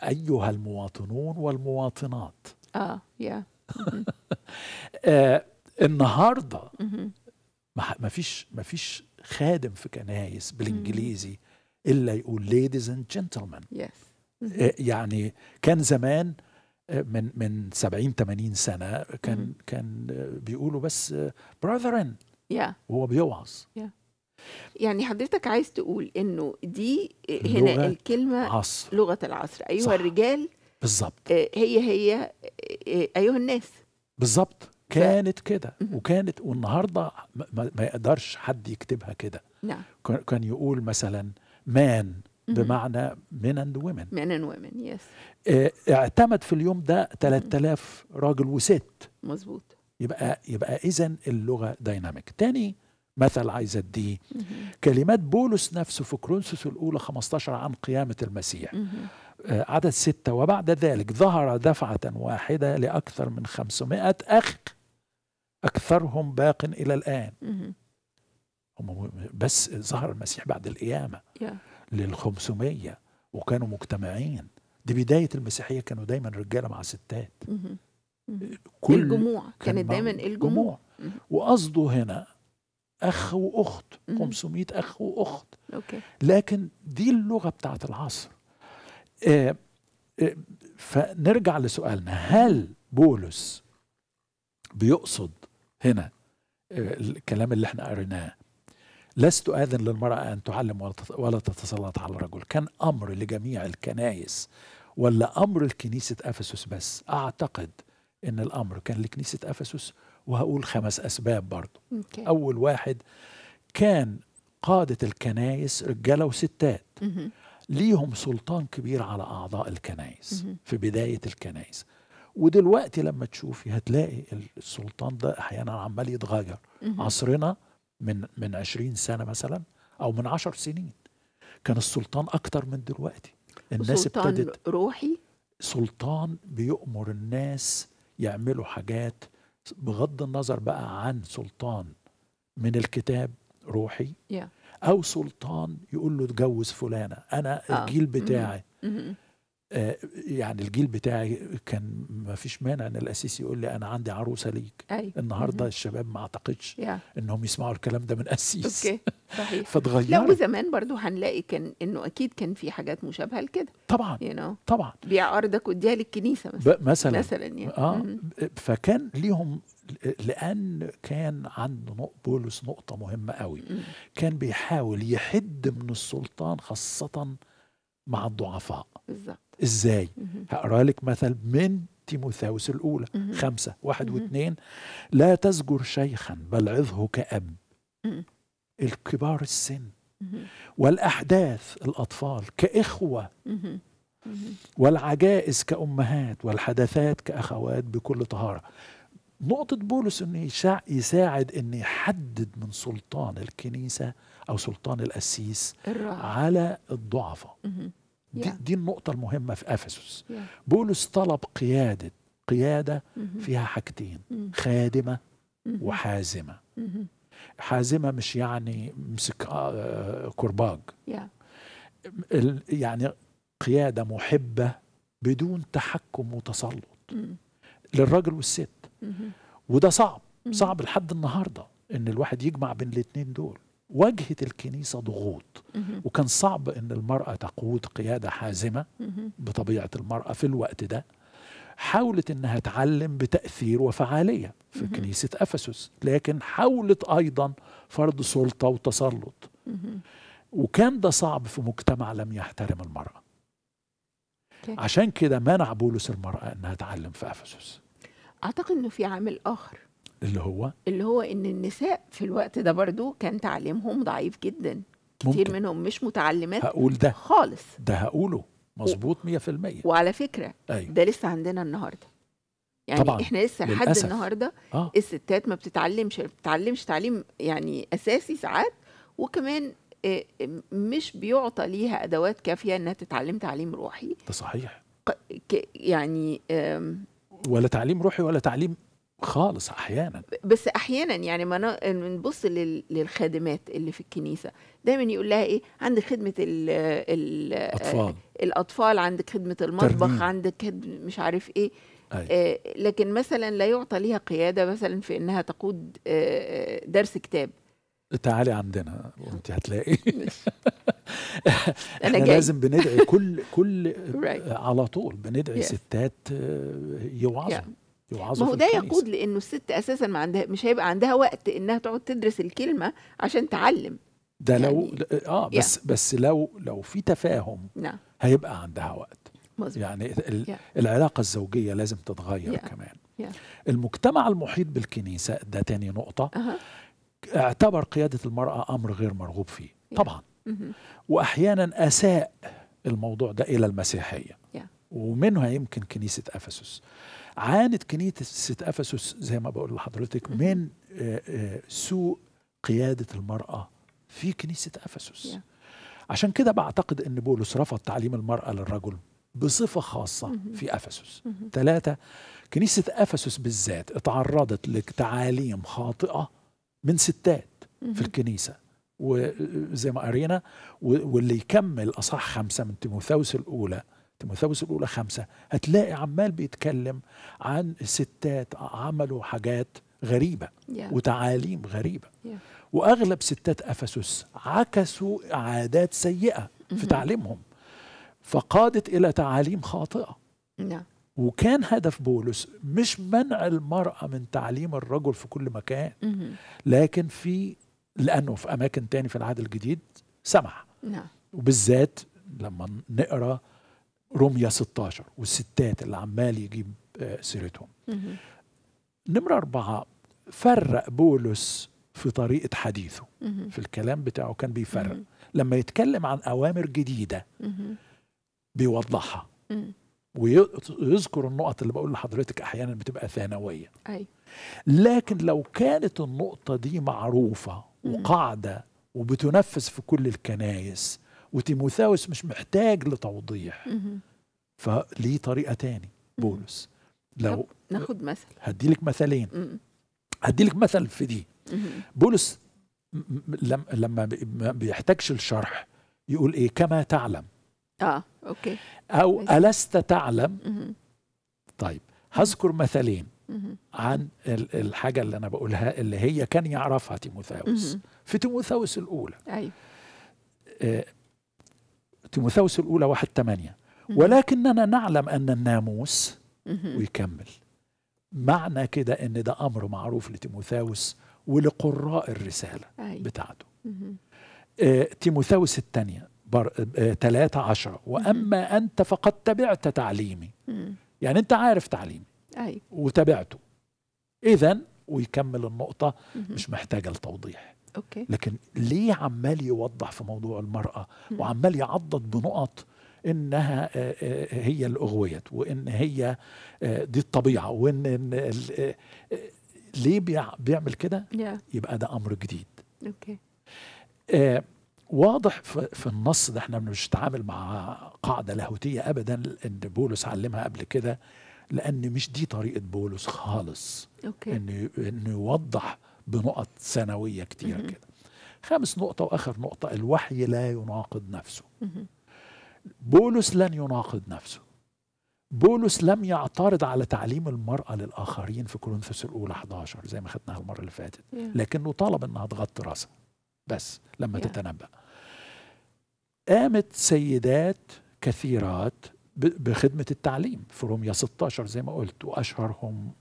ايها المواطنون والمواطنات اه يا آه النهارده ما فيش ما فيش خادم في كنايس بالانجليزي الا يقول ليديز اند جنتلمان يعني كان زمان آه، من من 70 80 سنه كان مم. كان آه، بيقولوا بس براذرن آه، yeah. وهو بيوعظ yeah. يعني حضرتك عايز تقول انه دي هنا الكلمه عصر. لغه العصر ايها صح. الرجال بالظبط هي هي ايها الناس بالظبط كانت كده وكانت والنهارده ما يقدرش حد يكتبها كده نعم كان يقول مثلا مان بمعنى من اند ومن من اند ومن يس اعتمد في اليوم ده 3000 راجل وست مظبوط يبقى يبقى اذا اللغه دايناميك تاني مثل عايز اديه كلمات بولس نفسه في كرونسوس الاولى 15 عام قيامه المسيح آه، عدد ستة وبعد ذلك ظهر دفعة واحدة لأكثر من 500 أخ أكثرهم باق إلى الآن بس ظهر المسيح بعد القيامة للخمسمية وكانوا مجتمعين دي بداية المسيحية كانوا دايما رجالة مع ستات كل الجموع كانت دايما الجموع وقصده هنا أخ وأخت 500 أخ وأخت أوكي. لكن دي اللغة بتاعت العصر آه، آه، فنرجع لسؤالنا هل بولس بيقصد هنا آه، الكلام اللي احنا قريناه لست آذن للمرأة أن تعلم ولا تتسلط على الرجل كان أمر لجميع الكنائس ولا أمر لكنيسة أفسس بس أعتقد أن الأمر كان لكنيسة أفسس وهقول خمس أسباب برضو okay. أول واحد كان قادة الكنائس رجالة وستات ليهم سلطان كبير على أعضاء الكنائس في بداية الكنائس ودلوقتي لما تشوفي هتلاقي السلطان ده احيانا عمال يتغير عصرنا من من 20 سنه مثلا او من 10 سنين كان السلطان اكتر من دلوقتي الناس سلطان ابتدت روحي سلطان بيأمر الناس يعملوا حاجات بغض النظر بقى عن سلطان من الكتاب روحي yeah. او سلطان يقول له اتجوز فلانه انا آه. الجيل بتاعي آه، يعني الجيل بتاعي كان ما فيش مانع ان الاسيسي يقول لي انا عندي عروسه ليك أي. النهارده الشباب ما اعتقدش yeah. انهم يسمعوا الكلام ده من اسيس اوكي صحيح فتغير لا وزمان برضو هنلاقي كان انه اكيد كان في حاجات مشابهه لكده طبعا you know. طبعا بيع ارضك واديها للكنيسه مثلا مثلا مثلا يعني اه مم. فكان ليهم لان كان عند بولس نقطه مهمه قوي مم. كان بيحاول يحد من السلطان خاصه مع الضعفاء بالظبط ازاي هقرا لك مثل من تيموثاوس الاولى خمسة واحد واثنين لا تزجر شيخا بل عظه كأب الكبار السن والأحداث الأطفال كإخوة والعجائز كأمهات والحدثات كأخوات بكل طهارة نقطة بولس أنه يساعد أن يحدد من سلطان الكنيسة أو سلطان القسيس على الضعفاء دي, دي النقطة المهمة في أفسس بولس طلب قيادة قيادة mm-hmm. فيها حاجتين mm-hmm. خادمة mm-hmm. وحازمة حازمة مش يعني امسك آه، كرباج يعني قيادة محبة بدون تحكم وتسلط mm. للراجل والست وده صعب صعب لحد النهارده ان الواحد يجمع بين الاتنين دول واجهت الكنيسة ضغوط وكان صعب أن المرأة تقود قيادة حازمة بطبيعة المرأة في الوقت ده حاولت أنها تعلم بتأثير وفعالية في كنيسة أفسس لكن حاولت أيضا فرض سلطة وتسلط وكان ده صعب في مجتمع لم يحترم المرأة عشان كده منع بولس المرأة أنها تعلم في أفسس أعتقد أنه في عامل آخر اللي هو اللي هو ان النساء في الوقت ده برضو كان تعليمهم ضعيف جدا كتير منهم مش متعلمات هقول ده خالص ده هقوله مظبوط 100% وعلى فكره أيوه. ده لسه عندنا النهارده يعني طبعًا. احنا لسه لحد النهارده آه. الستات ما بتتعلمش ما بتتعلمش تعليم يعني اساسي ساعات وكمان آه، مش بيعطى ليها ادوات كافيه انها تتعلم تعليم روحي ده صحيح يعني ولا تعليم روحي ولا تعليم خالص احيانا بس احيانا يعني ما نبص للخادمات اللي في الكنيسه دايما يقول لها ايه عندك خدمه الـ الـ الاطفال الاطفال عندك خدمه المطبخ ترمين. عندك مش عارف ايه أيوة. آه لكن مثلا لا يعطى ليها قياده مثلا في انها تقود آه درس كتاب تعالي عندنا وانت هتلاقي احنا لازم بندعي كل كل على طول بندعي yeah. ستات آه، يوعظوا yeah. ما هو ده يقود لانه الست اساسا ما عندها مش هيبقى عندها وقت انها تقعد تدرس الكلمه عشان تعلم ده يعني لو اه بس يعني. بس لو لو في تفاهم نعم. هيبقى عندها وقت مزبط. يعني ال yeah. العلاقه الزوجيه لازم تتغير yeah. كمان yeah. المجتمع المحيط بالكنيسه ده تاني نقطه uh -huh. اعتبر قياده المراه امر غير مرغوب فيه yeah. طبعا mm -hmm. واحيانا اساء الموضوع ده الى المسيحيه yeah. ومنها يمكن كنيسه افسس عانت كنيسة أفسس زي ما بقول لحضرتك من آه، آه، سوء قيادة المرأة في كنيسة أفسس عشان كده بعتقد أن بولس رفض تعليم المرأة للرجل بصفة خاصة في أفسس ثلاثة كنيسة أفسس بالذات اتعرضت لتعاليم خاطئة من ستات في الكنيسة وزي آه، ما قرينا واللي يكمل أصح خمسة من تيموثاوس الأولى تيموثاوس الأولى خمسة هتلاقي عمال بيتكلم عن الستات عملوا حاجات غريبة yeah. وتعاليم غريبة yeah. وأغلب ستات أفسس عكسوا عادات سيئة في mm -hmm. تعليمهم فقادت إلى تعاليم خاطئة yeah. وكان هدف بولس مش منع المرأة من تعليم الرجل في كل مكان mm -hmm. لكن في لأنه في أماكن تاني في العهد الجديد سمح وبالذات لما نقرأ رمية 16 والستات اللي عمال يجيب آه، سيرتهم نمرة أربعة فرق بولس في طريقة حديثه في الكلام بتاعه كان بيفرق لما يتكلم عن أوامر جديدة بيوضحها ويذكر النقط اللي بقول لحضرتك أحيانا بتبقى ثانوية لكن لو كانت النقطة دي معروفة وقاعدة وبتنفذ في كل الكنايس وتيموثاوس مش محتاج لتوضيح فليه طريقه تاني بولس لو ناخد مثل هديلك مثلين هديلك مثل في دي بولس لما ما بيحتاجش الشرح يقول ايه كما تعلم اه اوكي او الست تعلم طيب هذكر مثلين عن الحاجة اللي أنا بقولها اللي هي كان يعرفها تيموثاوس في تيموثاوس الأولى أيوة. آه، تيموثاوس الأولى واحد ثمانية ولكننا نعلم أن الناموس ويكمل معنى كده أن ده أمر معروف لتيموثاوس ولقراء الرسالة أيوة. بتاعته آه، تيموثاوس الثانية ثلاثة آه، عشرة وأما أنت فقد تبعت تعليمي يعني أنت عارف تعليمي أيوة. وتبعته إذا ويكمل النقطة مش محتاجة لتوضيح أوكي. لكن ليه عمال يوضح في موضوع المرأة وعمال يعضد بنقط انها آه، آه، هي اللي اغويت وان هي آه، دي الطبيعه وان ليه بيعمل كده يبقى ده امر جديد أوكي. آه واضح في النص ده احنا مش بنتعامل مع قاعده لاهوتيه ابدا ان بولس علمها قبل كده لان مش دي طريقه بولس خالص أوكي. انه انه يوضح بنقط سنويه مم. كده خامس نقطه واخر نقطه الوحي لا يناقض نفسه بولس لن يناقض نفسه بولس لم يعترض على تعليم المرأة للآخرين في كورنثوس الأولى 11 زي ما خدناها المرة اللي فاتت لكنه طلب أنها تغطي راسها بس لما yeah. تتنبأ قامت سيدات كثيرات بخدمة التعليم في روميا 16 زي ما قلت وأشهرهم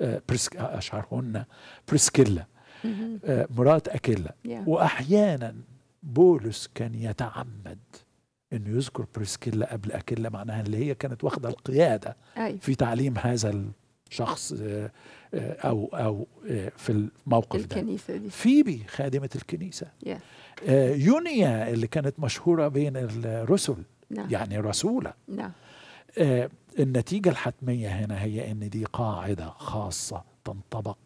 آه، آه، أشهرهن بريسكيلا آه، مرات أكيلا yeah. وأحيانا بولس كان يتعمد انه يذكر بريسكيلا قبل اكيلا معناها اللي هي كانت واخده القياده أي. في تعليم هذا الشخص آه، آه، او او في الموقف الكنيسة ده دي. فيبي خادمه الكنيسه yeah. يونيا اللي كانت مشهوره بين الرسل no. نعم. يعني رسوله no. نعم. النتيجه الحتميه هنا هي ان دي قاعده خاصه تنطبق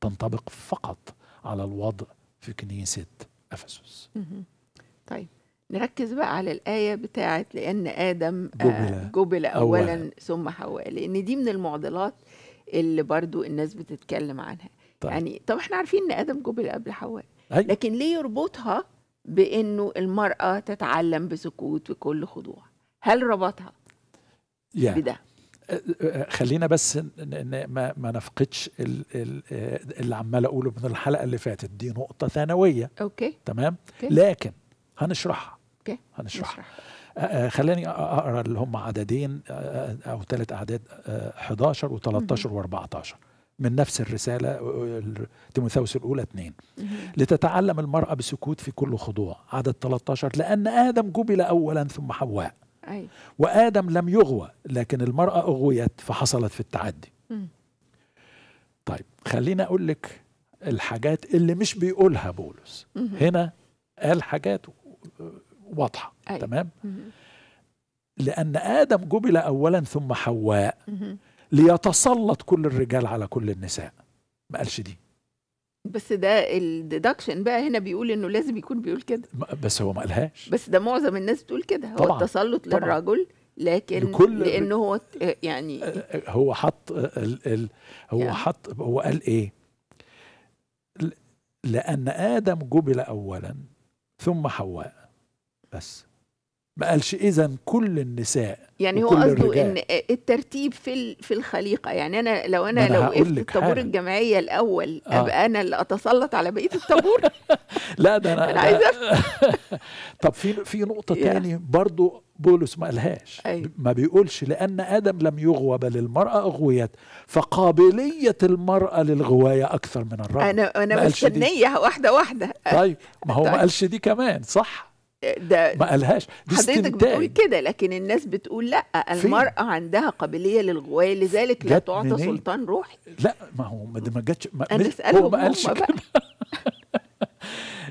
تنطبق فقط على الوضع في كنيسة أفسس طيب نركز بقى على الآية بتاعت لأن آدم آه، جبل, جبل أولا, أولا ثم حواء لأن دي من المعضلات اللي برضو الناس بتتكلم عنها طيب. يعني طب احنا عارفين ان آدم جبل قبل حواء أيوه. لكن ليه يربطها بأنه المرأة تتعلم بسكوت وكل خضوع هل ربطها yeah. بده خلينا بس ما, ما نفقدش آه، اللي عمال اقوله من الحلقه اللي فاتت دي نقطه ثانويه اوكي تمام أوكي. لكن هنشرحها اوكي هنشرحها نشرح. آه، آه، خلاني اقرا اللي هم عددين او ثلاث اعداد 11 و13 و14 من نفس الرسالة تيموثاوس الأولى اثنين لتتعلم المرأة بسكوت في كل خضوع عدد 13 لأن آدم جبل أولا ثم حواء أي. وآدم لم يغوى لكن المرأة أغويت فحصلت في التعدي م. طيب خليني أقول لك الحاجات اللي مش بيقولها بولس م. هنا قال حاجات واضحة أي. تمام م. لأن آدم جبل أولا ثم حواء م. ليتسلط كل الرجال على كل النساء ما قالش دي بس ده الديدكشن بقى هنا بيقول انه لازم يكون بيقول كده بس هو ما قالهاش بس ده معظم الناس بتقول كده هو التسلط للرجل لكن لكل لان هو يعني هو حط الـ الـ هو يعني حط هو قال ايه لان ادم جبل اولا ثم حواء بس ما قالش اذا كل النساء يعني هو قصده ان الترتيب في في الخليقه يعني انا لو انا, أنا لو وقفت الطابور الجماعيه الاول آه. ابقى انا اللي اتسلط على بقيه الطابور لا ده انا, أنا عايزه طب في في نقطه تاني برضو بولس ما قالهاش أيوة. ما بيقولش لان ادم لم يغوى بل المراه اغويت فقابليه المراه للغوايه اكثر من الرجل انا انا مستنيه واحده واحده طيب ما هو طيب. ما قالش دي كمان صح ده ما قالهاش حضرتك بتقول كده لكن الناس بتقول لا المرأة عندها قابلية للغواية لذلك لا تعطى سلطان روحي لا ما هو ما ما جاتش ما أنا هو ما قالش كده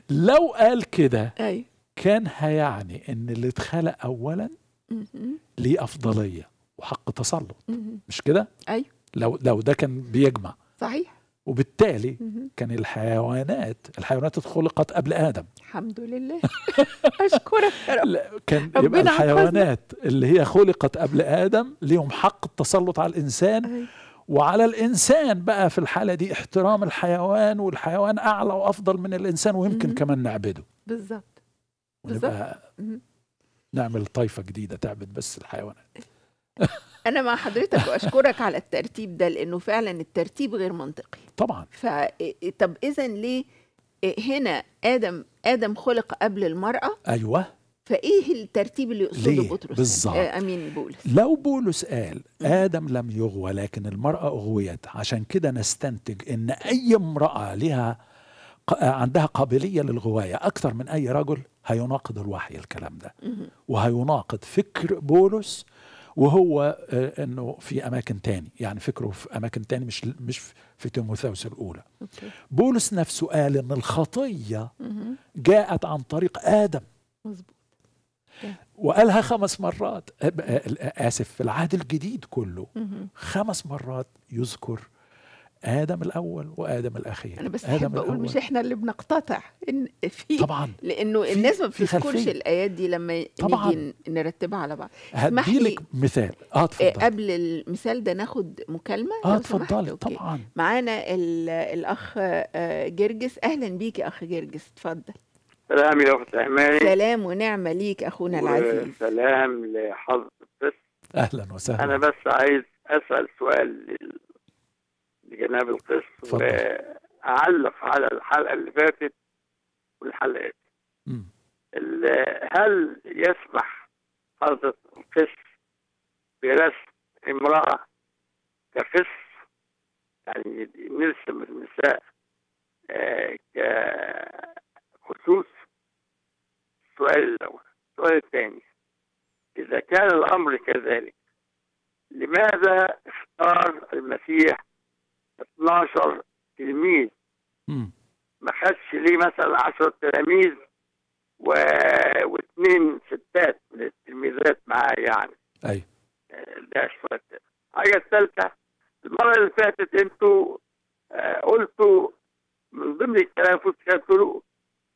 لو قال كده أيوه. كان هيعني ان اللي اتخلق اولا ليه افضليه وحق تسلط مش كده ايوه لو لو ده كان بيجمع صحيح وبالتالي كان الحيوانات الحيوانات اتخلقت قبل ادم الحمد لله اشكرك يا رب كان يبقى الحيوانات اللي هي خلقت قبل ادم ليهم حق التسلط على الانسان وعلى الانسان بقى في الحاله دي احترام الحيوان والحيوان اعلى وافضل من الانسان ويمكن كمان نعبده بالظبط بالظبط نعمل طائفه جديده تعبد بس الحيوانات انا مع حضرتك واشكرك على الترتيب ده لانه فعلا الترتيب غير منطقي طبعا ف طب اذا ليه هنا ادم ادم خلق قبل المراه ايوه فايه الترتيب اللي يقصده بطرس بالظبط آه، امين بولس لو بولس قال ادم لم يغوى لكن المراه اغويت عشان كده نستنتج ان اي امراه لها عندها قابليه للغوايه اكثر من اي رجل هيناقض الوحي الكلام ده وهيناقض فكر بولس وهو آه، انه في اماكن تاني يعني فكره في اماكن تاني مش مش في تيموثاوس الاولى أوكي. بولس نفسه قال ان الخطيه جاءت عن طريق ادم مظبوط وقالها خمس مرات آه، آه، اسف في العهد الجديد كله خمس مرات يذكر ادم الاول وادم الاخير انا بس احب اقول مش احنا اللي بنقتطع ان في طبعا لانه الناس ما بتذكرش الايات دي لما طبعا نيجي نرتبها على بعض هديلك مثال اه اتفضل آه، قبل المثال ده ناخد مكالمه اه اتفضل طبعا معانا الاخ آه، جرجس اهلا بيك يا اخ جرجس اتفضل سلام يا اخت اماني سلام ونعمه ليك اخونا العزيز سلام لحضرتك اهلا وسهلا انا بس عايز اسال سؤال لجناب القس واعلق على الحلقه اللي فاتت والحلقات هل يسمح حضرة القس برسم امرأة كقس يعني نرسم النساء آه، كخصوص السؤال الأول السؤال الثاني إذا كان الأمر كذلك لماذا اختار المسيح 12 تلميذ ما خدش ليه مثلا 10 تلاميذ و... واثنين ستات من التلميذات معاه يعني ايوه ده شويه الحاجه الثالثه المره اللي فاتت انتوا آه، قلتوا من ضمن الكلام كنت قلت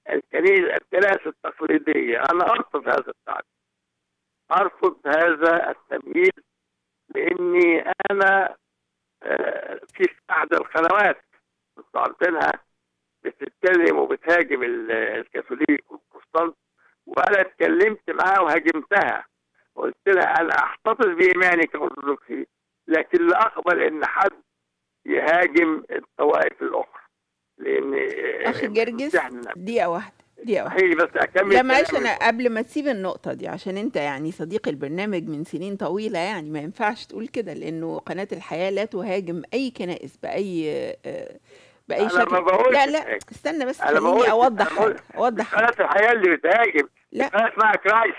الكنيسه الكنائس التقليديه انا ارفض هذا التعبير ارفض هذا التمييز لاني انا آه، في احدى القنوات طلعت بتتكلم وبتهاجم الكاثوليك والبروتستانت وانا اتكلمت معاها وهاجمتها قلت لها انا احتفظ بايماني كارثوذكسي لكن لا اقبل ان حد يهاجم الطوائف الاخرى لان آه، اخي جرجس دقيقه واحده بس اكمل لا معلش انا قبل ما تسيب النقطه دي عشان انت يعني صديق البرنامج من سنين طويله يعني ما ينفعش تقول كده لانه قناه الحياه لا تهاجم اي كنائس باي آه، باي أنا شكل ما لا لا استنى بس خليني اوضح حاجه اوضح قناه الحياه اللي بتهاجم لا قناه كرايس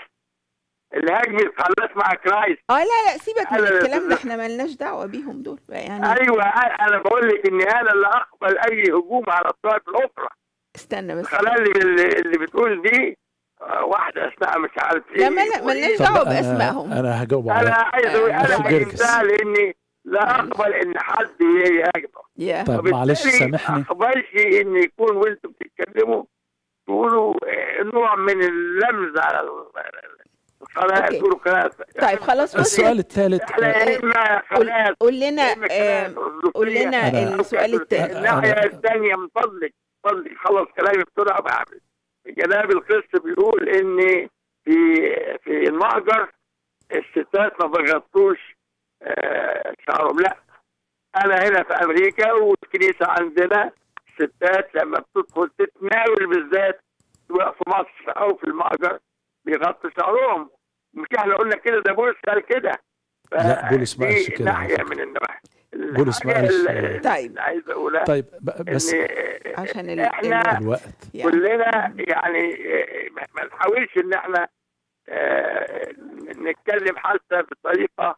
اللي هاجمت خلاص مع كرايس اه لا لا سيبك من الكلام ده احنا مالناش دعوه بيهم دول يعني ايوه انا بقول لك اني انا اللي اقبل اي هجوم على الطائف الاخرى استنى بس خلال اللي اللي بتقول دي آه، واحدة اسمها مش عارف ايه لا مالناش دعوة باسمائهم انا هجاوب على انا عايز آه، انا جبتها لاني لا اقبل ان حد يهاجمه yeah. طب معلش سامحني ما اقبلش ان يكون وانتم بتتكلموا تقولوا آه، نوع من اللمز على القناه تقولوا كلام طيب خلاص السؤال الثالث قول لنا قول لنا السؤال الثالث الناحيه الثانيه من فضلك اتفضل خلص كلامي بسرعه بعمل جناب القس بيقول ان في في المهجر الستات ما بغطوش آه، شعرهم لا انا هنا في امريكا والكنيسه عندنا الستات لما بتدخل تتناول بالذات سواء في مصر او في المهجر بيغطوا شعرهم مش احنا قلنا كده ده بولس قال كده لا بولس ما قالش كده ناحيه من النواحي قول اسمعني طيب عايز اقولها طيب بس عشان احنا الوقت يعني كلنا يعني ما نحاولش ان احنا آه، نتكلم حتى بطريقه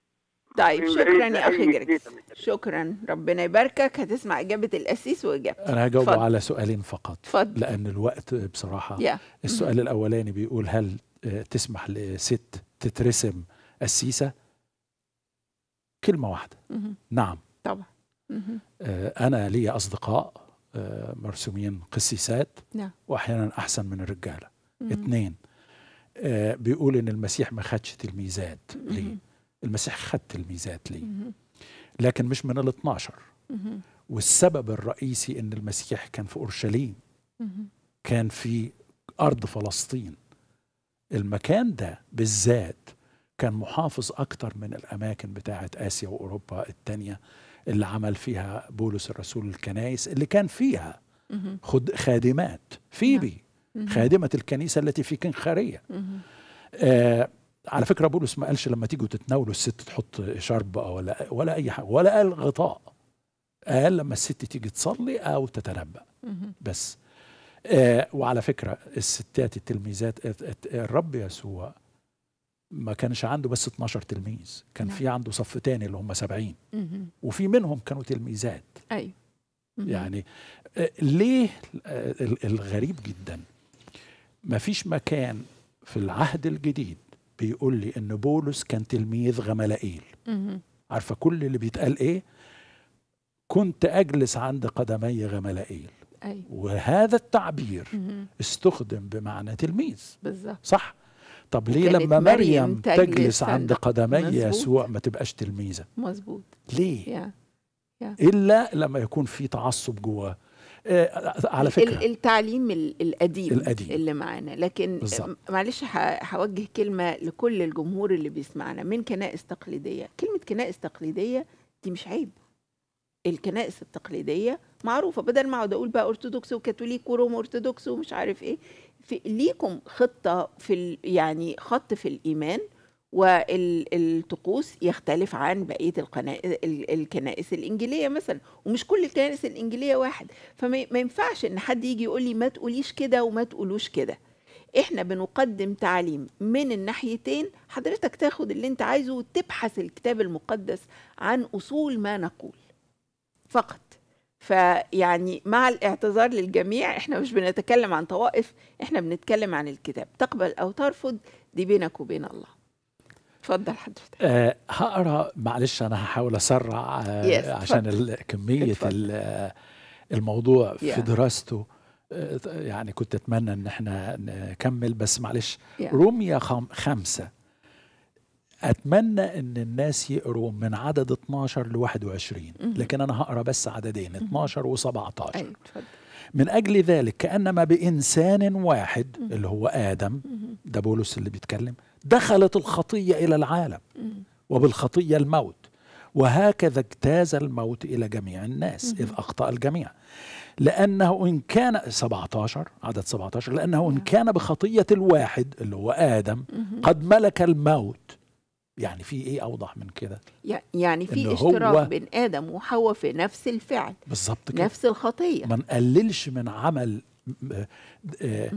طيب شكرا يا اخي جريك شكرا ربنا يباركك هتسمع اجابه القسيس واجابتي انا هجاوب على سؤالين فقط فضل. لان الوقت بصراحه yeah. السؤال الاولاني بيقول هل آه، تسمح لست تترسم قسيسه كلمه واحده نعم طبعا آه، انا لي اصدقاء آه، مرسومين قسيسات نعم. واحيانا احسن من الرجاله اثنين آه، بيقول ان المسيح ما خدش تلميذات ليه المسيح خد تلميذات ليه لكن مش من ال 12 والسبب الرئيسي ان المسيح كان في اورشليم كان في ارض فلسطين المكان ده بالذات كان محافظ أكتر من الأماكن بتاعة آسيا وأوروبا التانية اللي عمل فيها بولس الرسول الكنائس اللي كان فيها خد خادمات فيبي نعم. خادمة الكنيسة التي في كنخارية آه على فكرة بولس ما قالش لما تيجوا تتناولوا الست تحط شرب ولا ولا أي حاجة ولا قال غطاء قال لما الست تيجي تصلي أو تتنبأ بس آه وعلى فكرة الستات التلميذات الرب يسوع ما كانش عنده بس 12 تلميذ كان نعم. في عنده صف تاني اللي هم 70 وفي منهم كانوا تلميذات ايوه يعني آه، ليه الغريب جدا ما فيش مكان في العهد الجديد بيقول لي ان بولس كان تلميذ غملائيل عارفه كل اللي بيتقال ايه كنت اجلس عند قدمي غملائيل أيوة. وهذا التعبير استخدم بمعنى تلميذ بالظبط صح طب ليه لما مريم تجلس, تجلس عند قدمي يسوع ما تبقاش تلميذه مظبوط ليه yeah. Yeah. الا لما يكون في تعصب جواه آه، على فكره التعليم القديم, القديم. اللي معانا لكن بالزبط. معلش هوجه كلمه لكل الجمهور اللي بيسمعنا من كنائس تقليديه كلمه كنائس تقليديه دي مش عيب الكنائس التقليديه معروفه بدل ما اقعد اقول بقى ارثوذكس وكاثوليك وروم ارثوذكس ومش عارف ايه في ليكم خطه في يعني خط في الايمان والطقوس يختلف عن بقيه الكنائس الانجيليه مثلا ومش كل الكنائس الانجيليه واحد فما ينفعش ان حد يجي يقول لي ما تقوليش كده وما تقولوش كده احنا بنقدم تعليم من الناحيتين حضرتك تاخد اللي انت عايزه وتبحث الكتاب المقدس عن اصول ما نقول فقط فيعني مع الاعتذار للجميع احنا مش بنتكلم عن طوائف احنا بنتكلم عن الكتاب تقبل او ترفض دي بينك وبين الله اتفضل حضرتك أه هقرا معلش انا هحاول اسرع أه عشان كميه الموضوع yeah. في دراسته آه، يعني كنت اتمنى ان احنا نكمل بس معلش yeah. روميا خم خمسه اتمنى ان الناس يقروا من عدد 12 ل 21 لكن انا هقرا بس عددين 12 و17 أيوة، من اجل ذلك كانما بانسان واحد اللي هو ادم ده بولس اللي بيتكلم دخلت الخطيه الى العالم وبالخطيه الموت وهكذا اجتاز الموت الى جميع الناس اذ اخطا الجميع لانه ان كان 17 عدد 17 لانه ان نعم. كان بخطيه الواحد اللي هو ادم قد ملك الموت يعني في ايه اوضح من كده يعني في اشتراك بين ادم وحواء في نفس الفعل بالظبط كده نفس الخطيه ما نقللش من عمل آه، آه،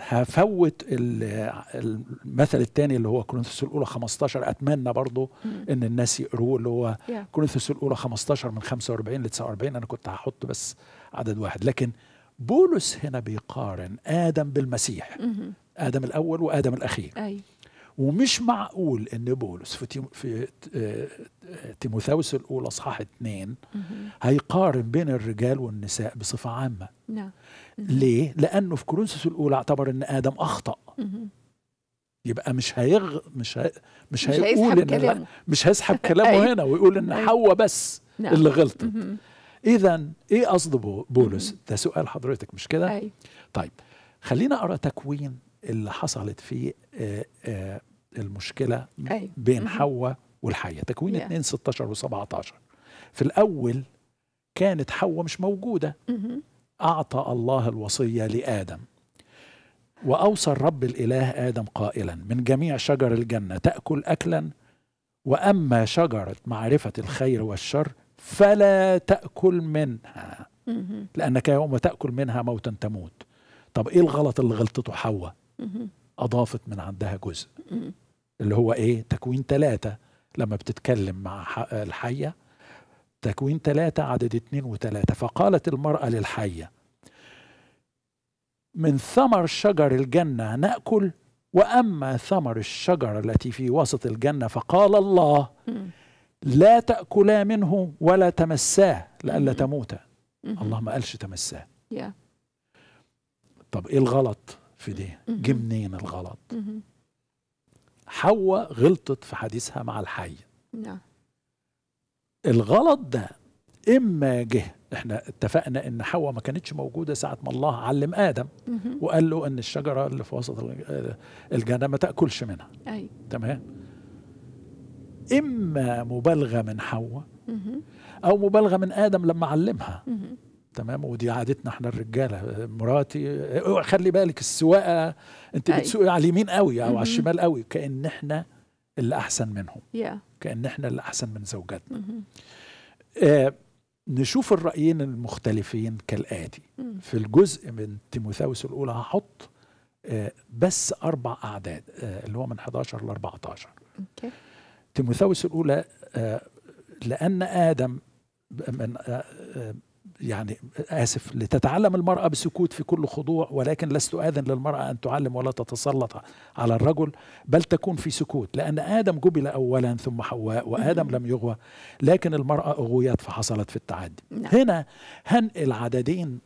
هفوت المثل الثاني اللي هو كورنثوس الاولى 15 اتمنى برضو ان الناس يقروه اللي هو كورنثوس الاولى 15 من 45 ل 49 انا كنت هحط بس عدد واحد لكن بولس هنا بيقارن ادم بالمسيح ادم الاول وادم الاخير أي. ومش معقول ان بولس في, في آه، تيموثاوس الاولى اصحاح اتنين هيقارن بين الرجال والنساء بصفه عامه نعم ليه؟ لانه في كورنثوس الاولى اعتبر ان ادم اخطا يبقى مش هيغ مش هي... مش, مش هيقول ان كلامه. مش هيسحب كلامه هنا ويقول ان حواء بس نعم. اللي غلطت اذا ايه قصد بولس؟ ده سؤال حضرتك مش كده؟ طيب خلينا اقرا تكوين اللي حصلت في آه، آه، المشكله أيوة. بين حواء والحيه تكوين 2 16 و17 في الاول كانت حواء مش موجوده اعطى الله الوصيه لادم واوصى الرب الاله ادم قائلا من جميع شجر الجنه تاكل اكلا واما شجره معرفه الخير والشر فلا تاكل منها لانك يوم تاكل منها موتا تموت طب ايه الغلط اللي غلطته حواء أضافت من عندها جزء اللي هو إيه تكوين ثلاثة لما بتتكلم مع الحية تكوين ثلاثة عدد اثنين وثلاثة فقالت المرأة للحية من ثمر شجر الجنة نأكل وأما ثمر الشجرة التي في وسط الجنة فقال الله لا تأكلا منه ولا تمساه لئلا تموتا الله ما قالش تمساه طب إيه الغلط في دي جه منين الغلط حواء غلطت في حديثها مع الحي نعم الغلط ده اما جه احنا اتفقنا ان حواء ما كانتش موجوده ساعه ما الله علم ادم وقال له ان الشجره اللي في وسط آه، الجنه ما تاكلش منها أي. تمام اما مبالغه من حواء او مبالغه من ادم لما علمها تمام ودي عادتنا احنا الرجاله مراتي خلي بالك السواقه انت بتسوقي على اليمين قوي او على الشمال قوي كان احنا اللي احسن منهم كان احنا اللي احسن من زوجاتنا آه نشوف الرايين المختلفين كالاتي في الجزء من تيموثاوس الاولى هحط آه بس اربع اعداد آه اللي هو من 11 ل 14 اوكي تيموثاوس الاولى آه لان ادم من آه, آه، يعني آسف لتتعلم المرأة بسكوت في كل خضوع ولكن لست آذن للمرأة أن تعلم ولا تتسلط على الرجل بل تكون في سكوت لأن آدم جبل أولا ثم حواء وآدم لم يغوى لكن المرأة أغويت فحصلت في التعدي نعم. هنا هنقل عددين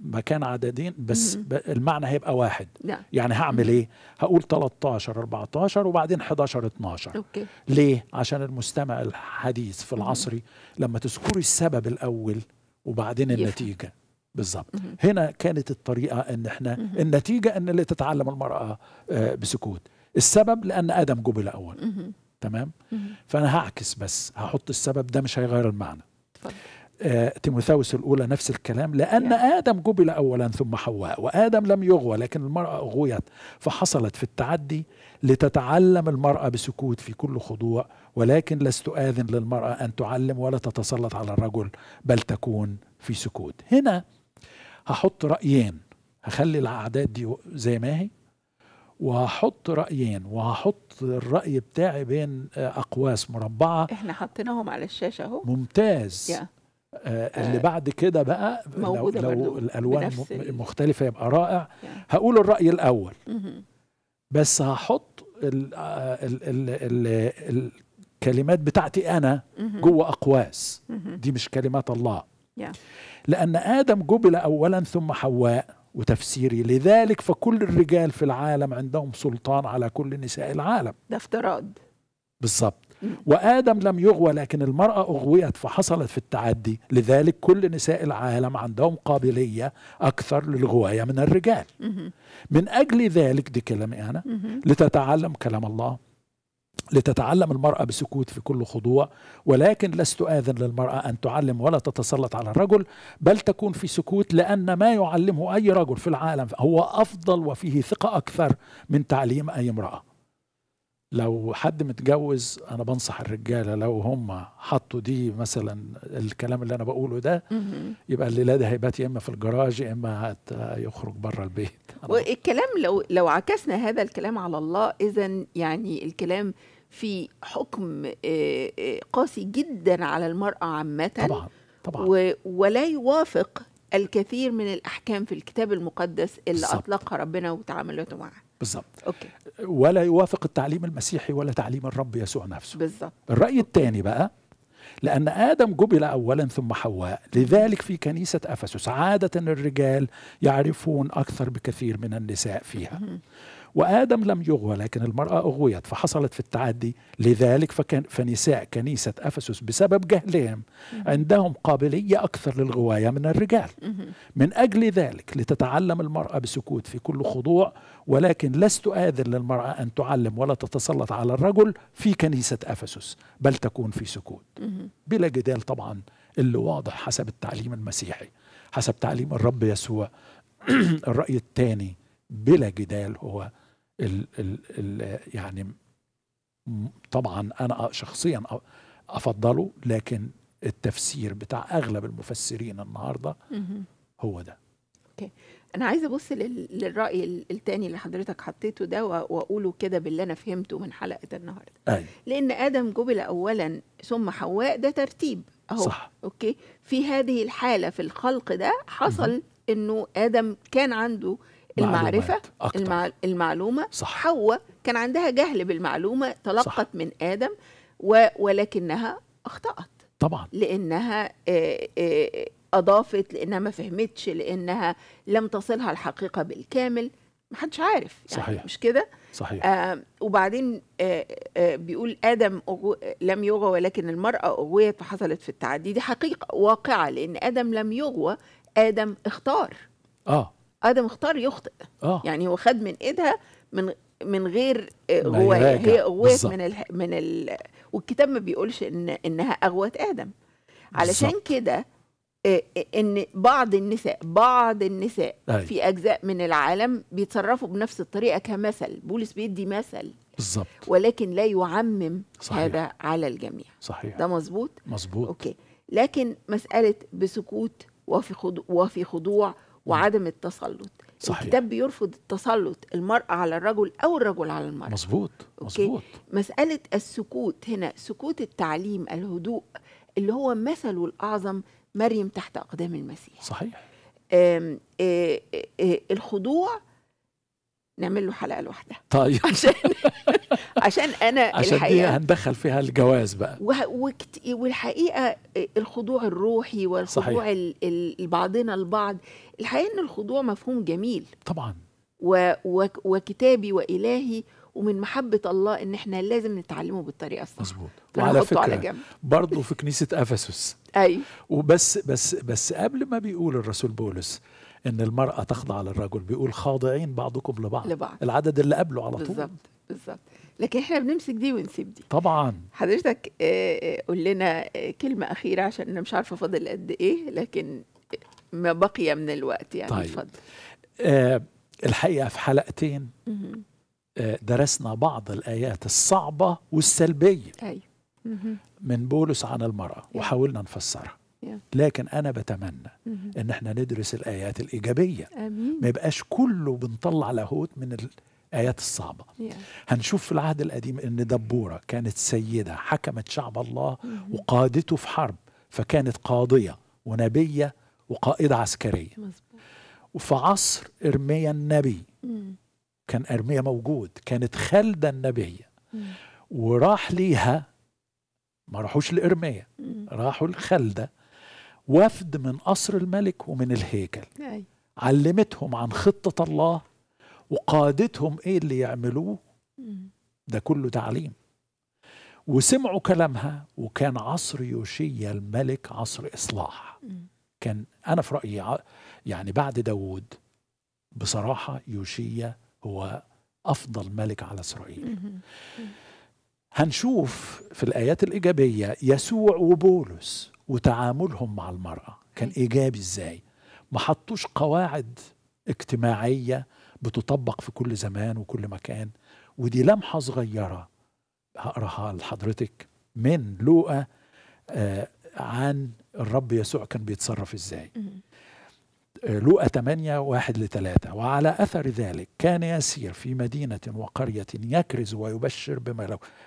مكان عددين بس المعنى هيبقى واحد نعم. يعني هعمل ايه هقول 13 14 وبعدين 11 12 أوكي. ليه عشان المستمع الحديث في العصري لما تذكري السبب الاول وبعدين النتيجه بالظبط هنا كانت الطريقه ان احنا النتيجه ان اللي تتعلم المراه آه، بسكوت السبب لان ادم جبل اول تمام فانا هعكس بس هحط السبب ده مش هيغير المعنى آه، تيموثاوس الأولى نفس الكلام لأن يعني. آدم جبل أولا ثم حواء وآدم لم يغوى لكن المرأة أغويت فحصلت في التعدي لتتعلم المرأة بسكوت في كل خضوع ولكن لست آذن للمرأة أن تعلم ولا تتسلط على الرجل بل تكون في سكوت هنا هحط رأيين هخلي الأعداد دي زي ما هي وهحط رأيين وهحط الرأي بتاعي بين أقواس مربعة احنا حطيناهم على الشاشة اهو ممتاز yeah. آه اللي بعد كده بقى لو, لو الألوان مختلفة يبقى رائع yeah. هقول الرأي الأول mm -hmm. بس هحط الـ آه، الـ الـ الـ كلمات بتاعتي أنا جوه أقواس دي مش كلمات الله لأن آدم جبل أولا ثم حواء وتفسيري لذلك فكل الرجال في العالم عندهم سلطان على كل نساء العالم ده افتراض بالظبط وآدم لم يغوى لكن المرأة أغويت فحصلت في التعدي لذلك كل نساء العالم عندهم قابلية أكثر للغواية من الرجال من أجل ذلك دي كلامي أنا لتتعلم كلام الله لتتعلم المرأة بسكوت في كل خضوع ولكن لست آذن للمرأة أن تعلم ولا تتسلط على الرجل بل تكون في سكوت لأن ما يعلمه أي رجل في العالم هو أفضل وفيه ثقة أكثر من تعليم أي امرأة لو حد متجوز أنا بنصح الرجالة لو هم حطوا دي مثلا الكلام اللي أنا بقوله ده يبقى الليلة ده هيبات يا إما في الجراج يا إما يخرج بره البيت والكلام لو لو عكسنا هذا الكلام على الله إذا يعني الكلام في حكم آه، آه، قاسي جدا على المرأة عامة طبعا طبعا ولا يوافق الكثير من الأحكام في الكتاب المقدس اللي بالزبط. أطلقها ربنا وتعاملته معها بالظبط ولا يوافق التعليم المسيحي ولا تعليم الرب يسوع نفسه بالظبط الرأي الثاني بقى لأن آدم جبل أولا ثم حواء لذلك في كنيسة أفسس عادة الرجال يعرفون أكثر بكثير من النساء فيها وآدم لم يغوى لكن المرأة أغويت فحصلت في التعدي لذلك فكان فنساء كنيسة أفسس بسبب جهلهم عندهم قابلية أكثر للغواية من الرجال من أجل ذلك لتتعلم المرأة بسكوت في كل خضوع ولكن لست آذن للمرأة أن تعلم ولا تتسلط على الرجل في كنيسة أفسس بل تكون في سكوت بلا جدال طبعا اللي واضح حسب التعليم المسيحي حسب تعليم الرب يسوع الرأي الثاني بلا جدال هو ال ال ال يعني طبعا انا شخصيا افضله لكن التفسير بتاع اغلب المفسرين النهارده هو ده اوكي انا عايزه ابص للراي الثاني اللي حضرتك حطيته ده واقوله كده باللي انا فهمته من حلقه النهارده أي. أيوه. لان ادم جبل اولا ثم حواء ده ترتيب اهو صح. اوكي في هذه الحاله في الخلق ده حصل انه ادم كان عنده المعرفة أكتر. المعلومة صح. حواء كان عندها جهل بالمعلومة تلقت صح. من آدم و ولكنها أخطأت طبعا لأنها أضافت لأنها ما فهمتش لأنها لم تصلها الحقيقة بالكامل محدش عارف يعني صحيح. مش كده صحيح آه وبعدين آه آه بيقول ادم أغو... لم يغوى ولكن المراه اغويت فحصلت في التعدي دي حقيقه واقعه لان ادم لم يغوى ادم اختار اه ادم اختار يخطئ آه. يعني هو خد من ايدها من من غير آه، هو هي غويت من ال من ال والكتاب ما بيقولش ان انها اغوت ادم علشان كده آه، ان بعض النساء بعض النساء أي. أيوة. في اجزاء من العالم بيتصرفوا بنفس الطريقه كمثل بولس بيدي مثل بالظبط ولكن لا يعمم صحيح. هذا على الجميع صحيح ده مظبوط مظبوط اوكي لكن مساله بسكوت وفي خضوع, وفي خضوع وعدم التسلط صحيح. الكتاب بيرفض التسلط المرأة على الرجل أو الرجل على المرأة مظبوط مظبوط مسألة السكوت هنا سكوت التعليم الهدوء اللي هو مثله الأعظم مريم تحت أقدام المسيح صحيح آم آم آم الخضوع نعمل له حلقه لوحدها طيب عشان عشان انا عشان الحقيقه دي هندخل فيها الجواز بقى والحقيقه الخضوع الروحي والخضوع لبعضنا البعض الحقيقه ان الخضوع مفهوم جميل طبعا و... و... وكتابي والهي ومن محبة الله إن إحنا لازم نتعلمه بالطريقة الصح مظبوط وعلى فكرة على جنب. برضه في كنيسة أفسس أي أيوه. وبس بس بس قبل ما بيقول الرسول بولس إن المرأة تخضع للرجل بيقول خاضعين بعضكم لبعض, لبعض. العدد اللي قبله على طول بالظبط بالظبط لكن إحنا بنمسك دي ونسيب دي طبعا حضرتك آه، آه، قول لنا آه، كلمة أخيرة عشان أنا مش عارفة فاضل قد إيه لكن ما بقي من الوقت يعني طيب. آه الحقيقة في حلقتين آه درسنا بعض الآيات الصعبة والسلبية أي. من بولس عن المرأة يعني. وحاولنا نفسرها يعني. لكن أنا مه. إن احنا ندرس الآيات الإيجابية أمين. ما يبقاش كله بنطلع لاهوت من الآيات الصعبة yeah. هنشوف في العهد القديم إن دبورة كانت سيدة حكمت شعب الله mm-hmm. وقادته في حرب فكانت قاضية ونبية وقائدة عسكرية وفي عصر إرميا النبي مم. كان إرميا موجود كانت خالدة النبية مم. وراح ليها ما راحوش لإرميا راحوا لخالدة وفد من قصر الملك ومن الهيكل مم. علمتهم عن خطة الله وقادتهم ايه اللي يعملوه ده كله تعليم وسمعوا كلامها وكان عصر يوشيا الملك عصر إصلاح مم. كان أنا في رأيي يعني بعد داوود بصراحة يوشيا هو أفضل ملك على إسرائيل هنشوف في الآيات الإيجابية يسوع وبولس وتعاملهم مع المرأة كان إيجابي إزاي ما حطوش قواعد اجتماعية بتطبق في كل زمان وكل مكان ودي لمحة صغيرة هقراها لحضرتك من لوقا آه عن الرب يسوع كان بيتصرف ازاي لوقا 8 واحد لثلاثة وعلى أثر ذلك كان يسير في مدينة وقرية يكرز ويبشر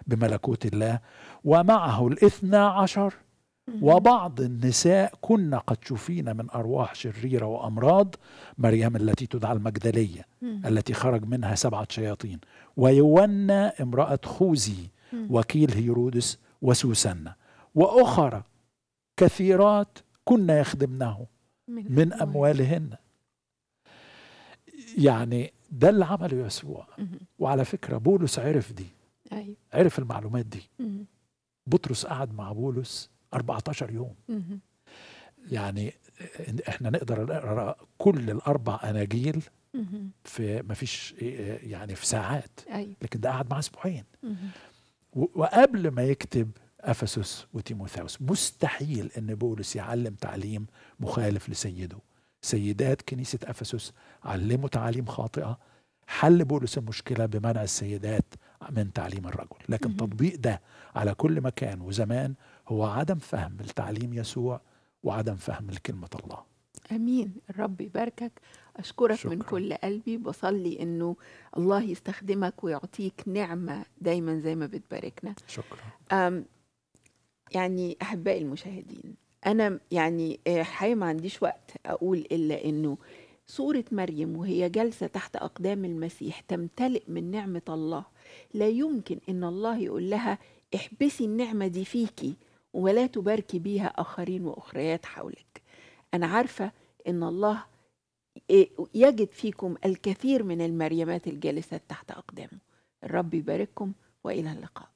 بملكوت الله ومعه الاثنى عشر وبعض النساء كنا قد شفين من أرواح شريرة وأمراض مريم التي تدعى المجدلية التي خرج منها سبعة شياطين ويونا امرأة خوزي وكيل هيرودس وسوسنة وأخرى كثيرات كنا يخدمناه من, من أموالهن يعني ده اللي عمله يسوع وعلى فكرة بولس عرف دي أيوه. عرف المعلومات دي بطرس قعد مع بولس 14 يوم يعني احنا نقدر نقرا كل الاربع اناجيل في ما فيش يعني في ساعات أيوة. لكن ده قعد معاه اسبوعين وقبل ما يكتب أفسس وتيموثاوس مستحيل أن بولس يعلم تعليم مخالف لسيده سيدات كنيسة أفسس علموا تعاليم خاطئة حل بولس المشكلة بمنع السيدات من تعليم الرجل لكن تطبيق ده على كل مكان وزمان هو عدم فهم لتعليم يسوع وعدم فهم لكلمة الله أمين الرب يباركك أشكرك شكرا. من كل قلبي بصلي أنه الله يستخدمك ويعطيك نعمة دايما زي ما بتباركنا شكرا يعني احبائي المشاهدين انا يعني الحقيقه آه، ما عنديش وقت اقول الا انه صورة مريم وهي جالسة تحت أقدام المسيح تمتلئ من نعمة الله لا يمكن إن الله يقول لها احبسي النعمة دي فيكي ولا تباركي بيها آخرين وأخريات حولك أنا عارفة إن الله آه، يجد فيكم الكثير من المريمات الجالسات تحت أقدامه الرب يبارككم وإلى اللقاء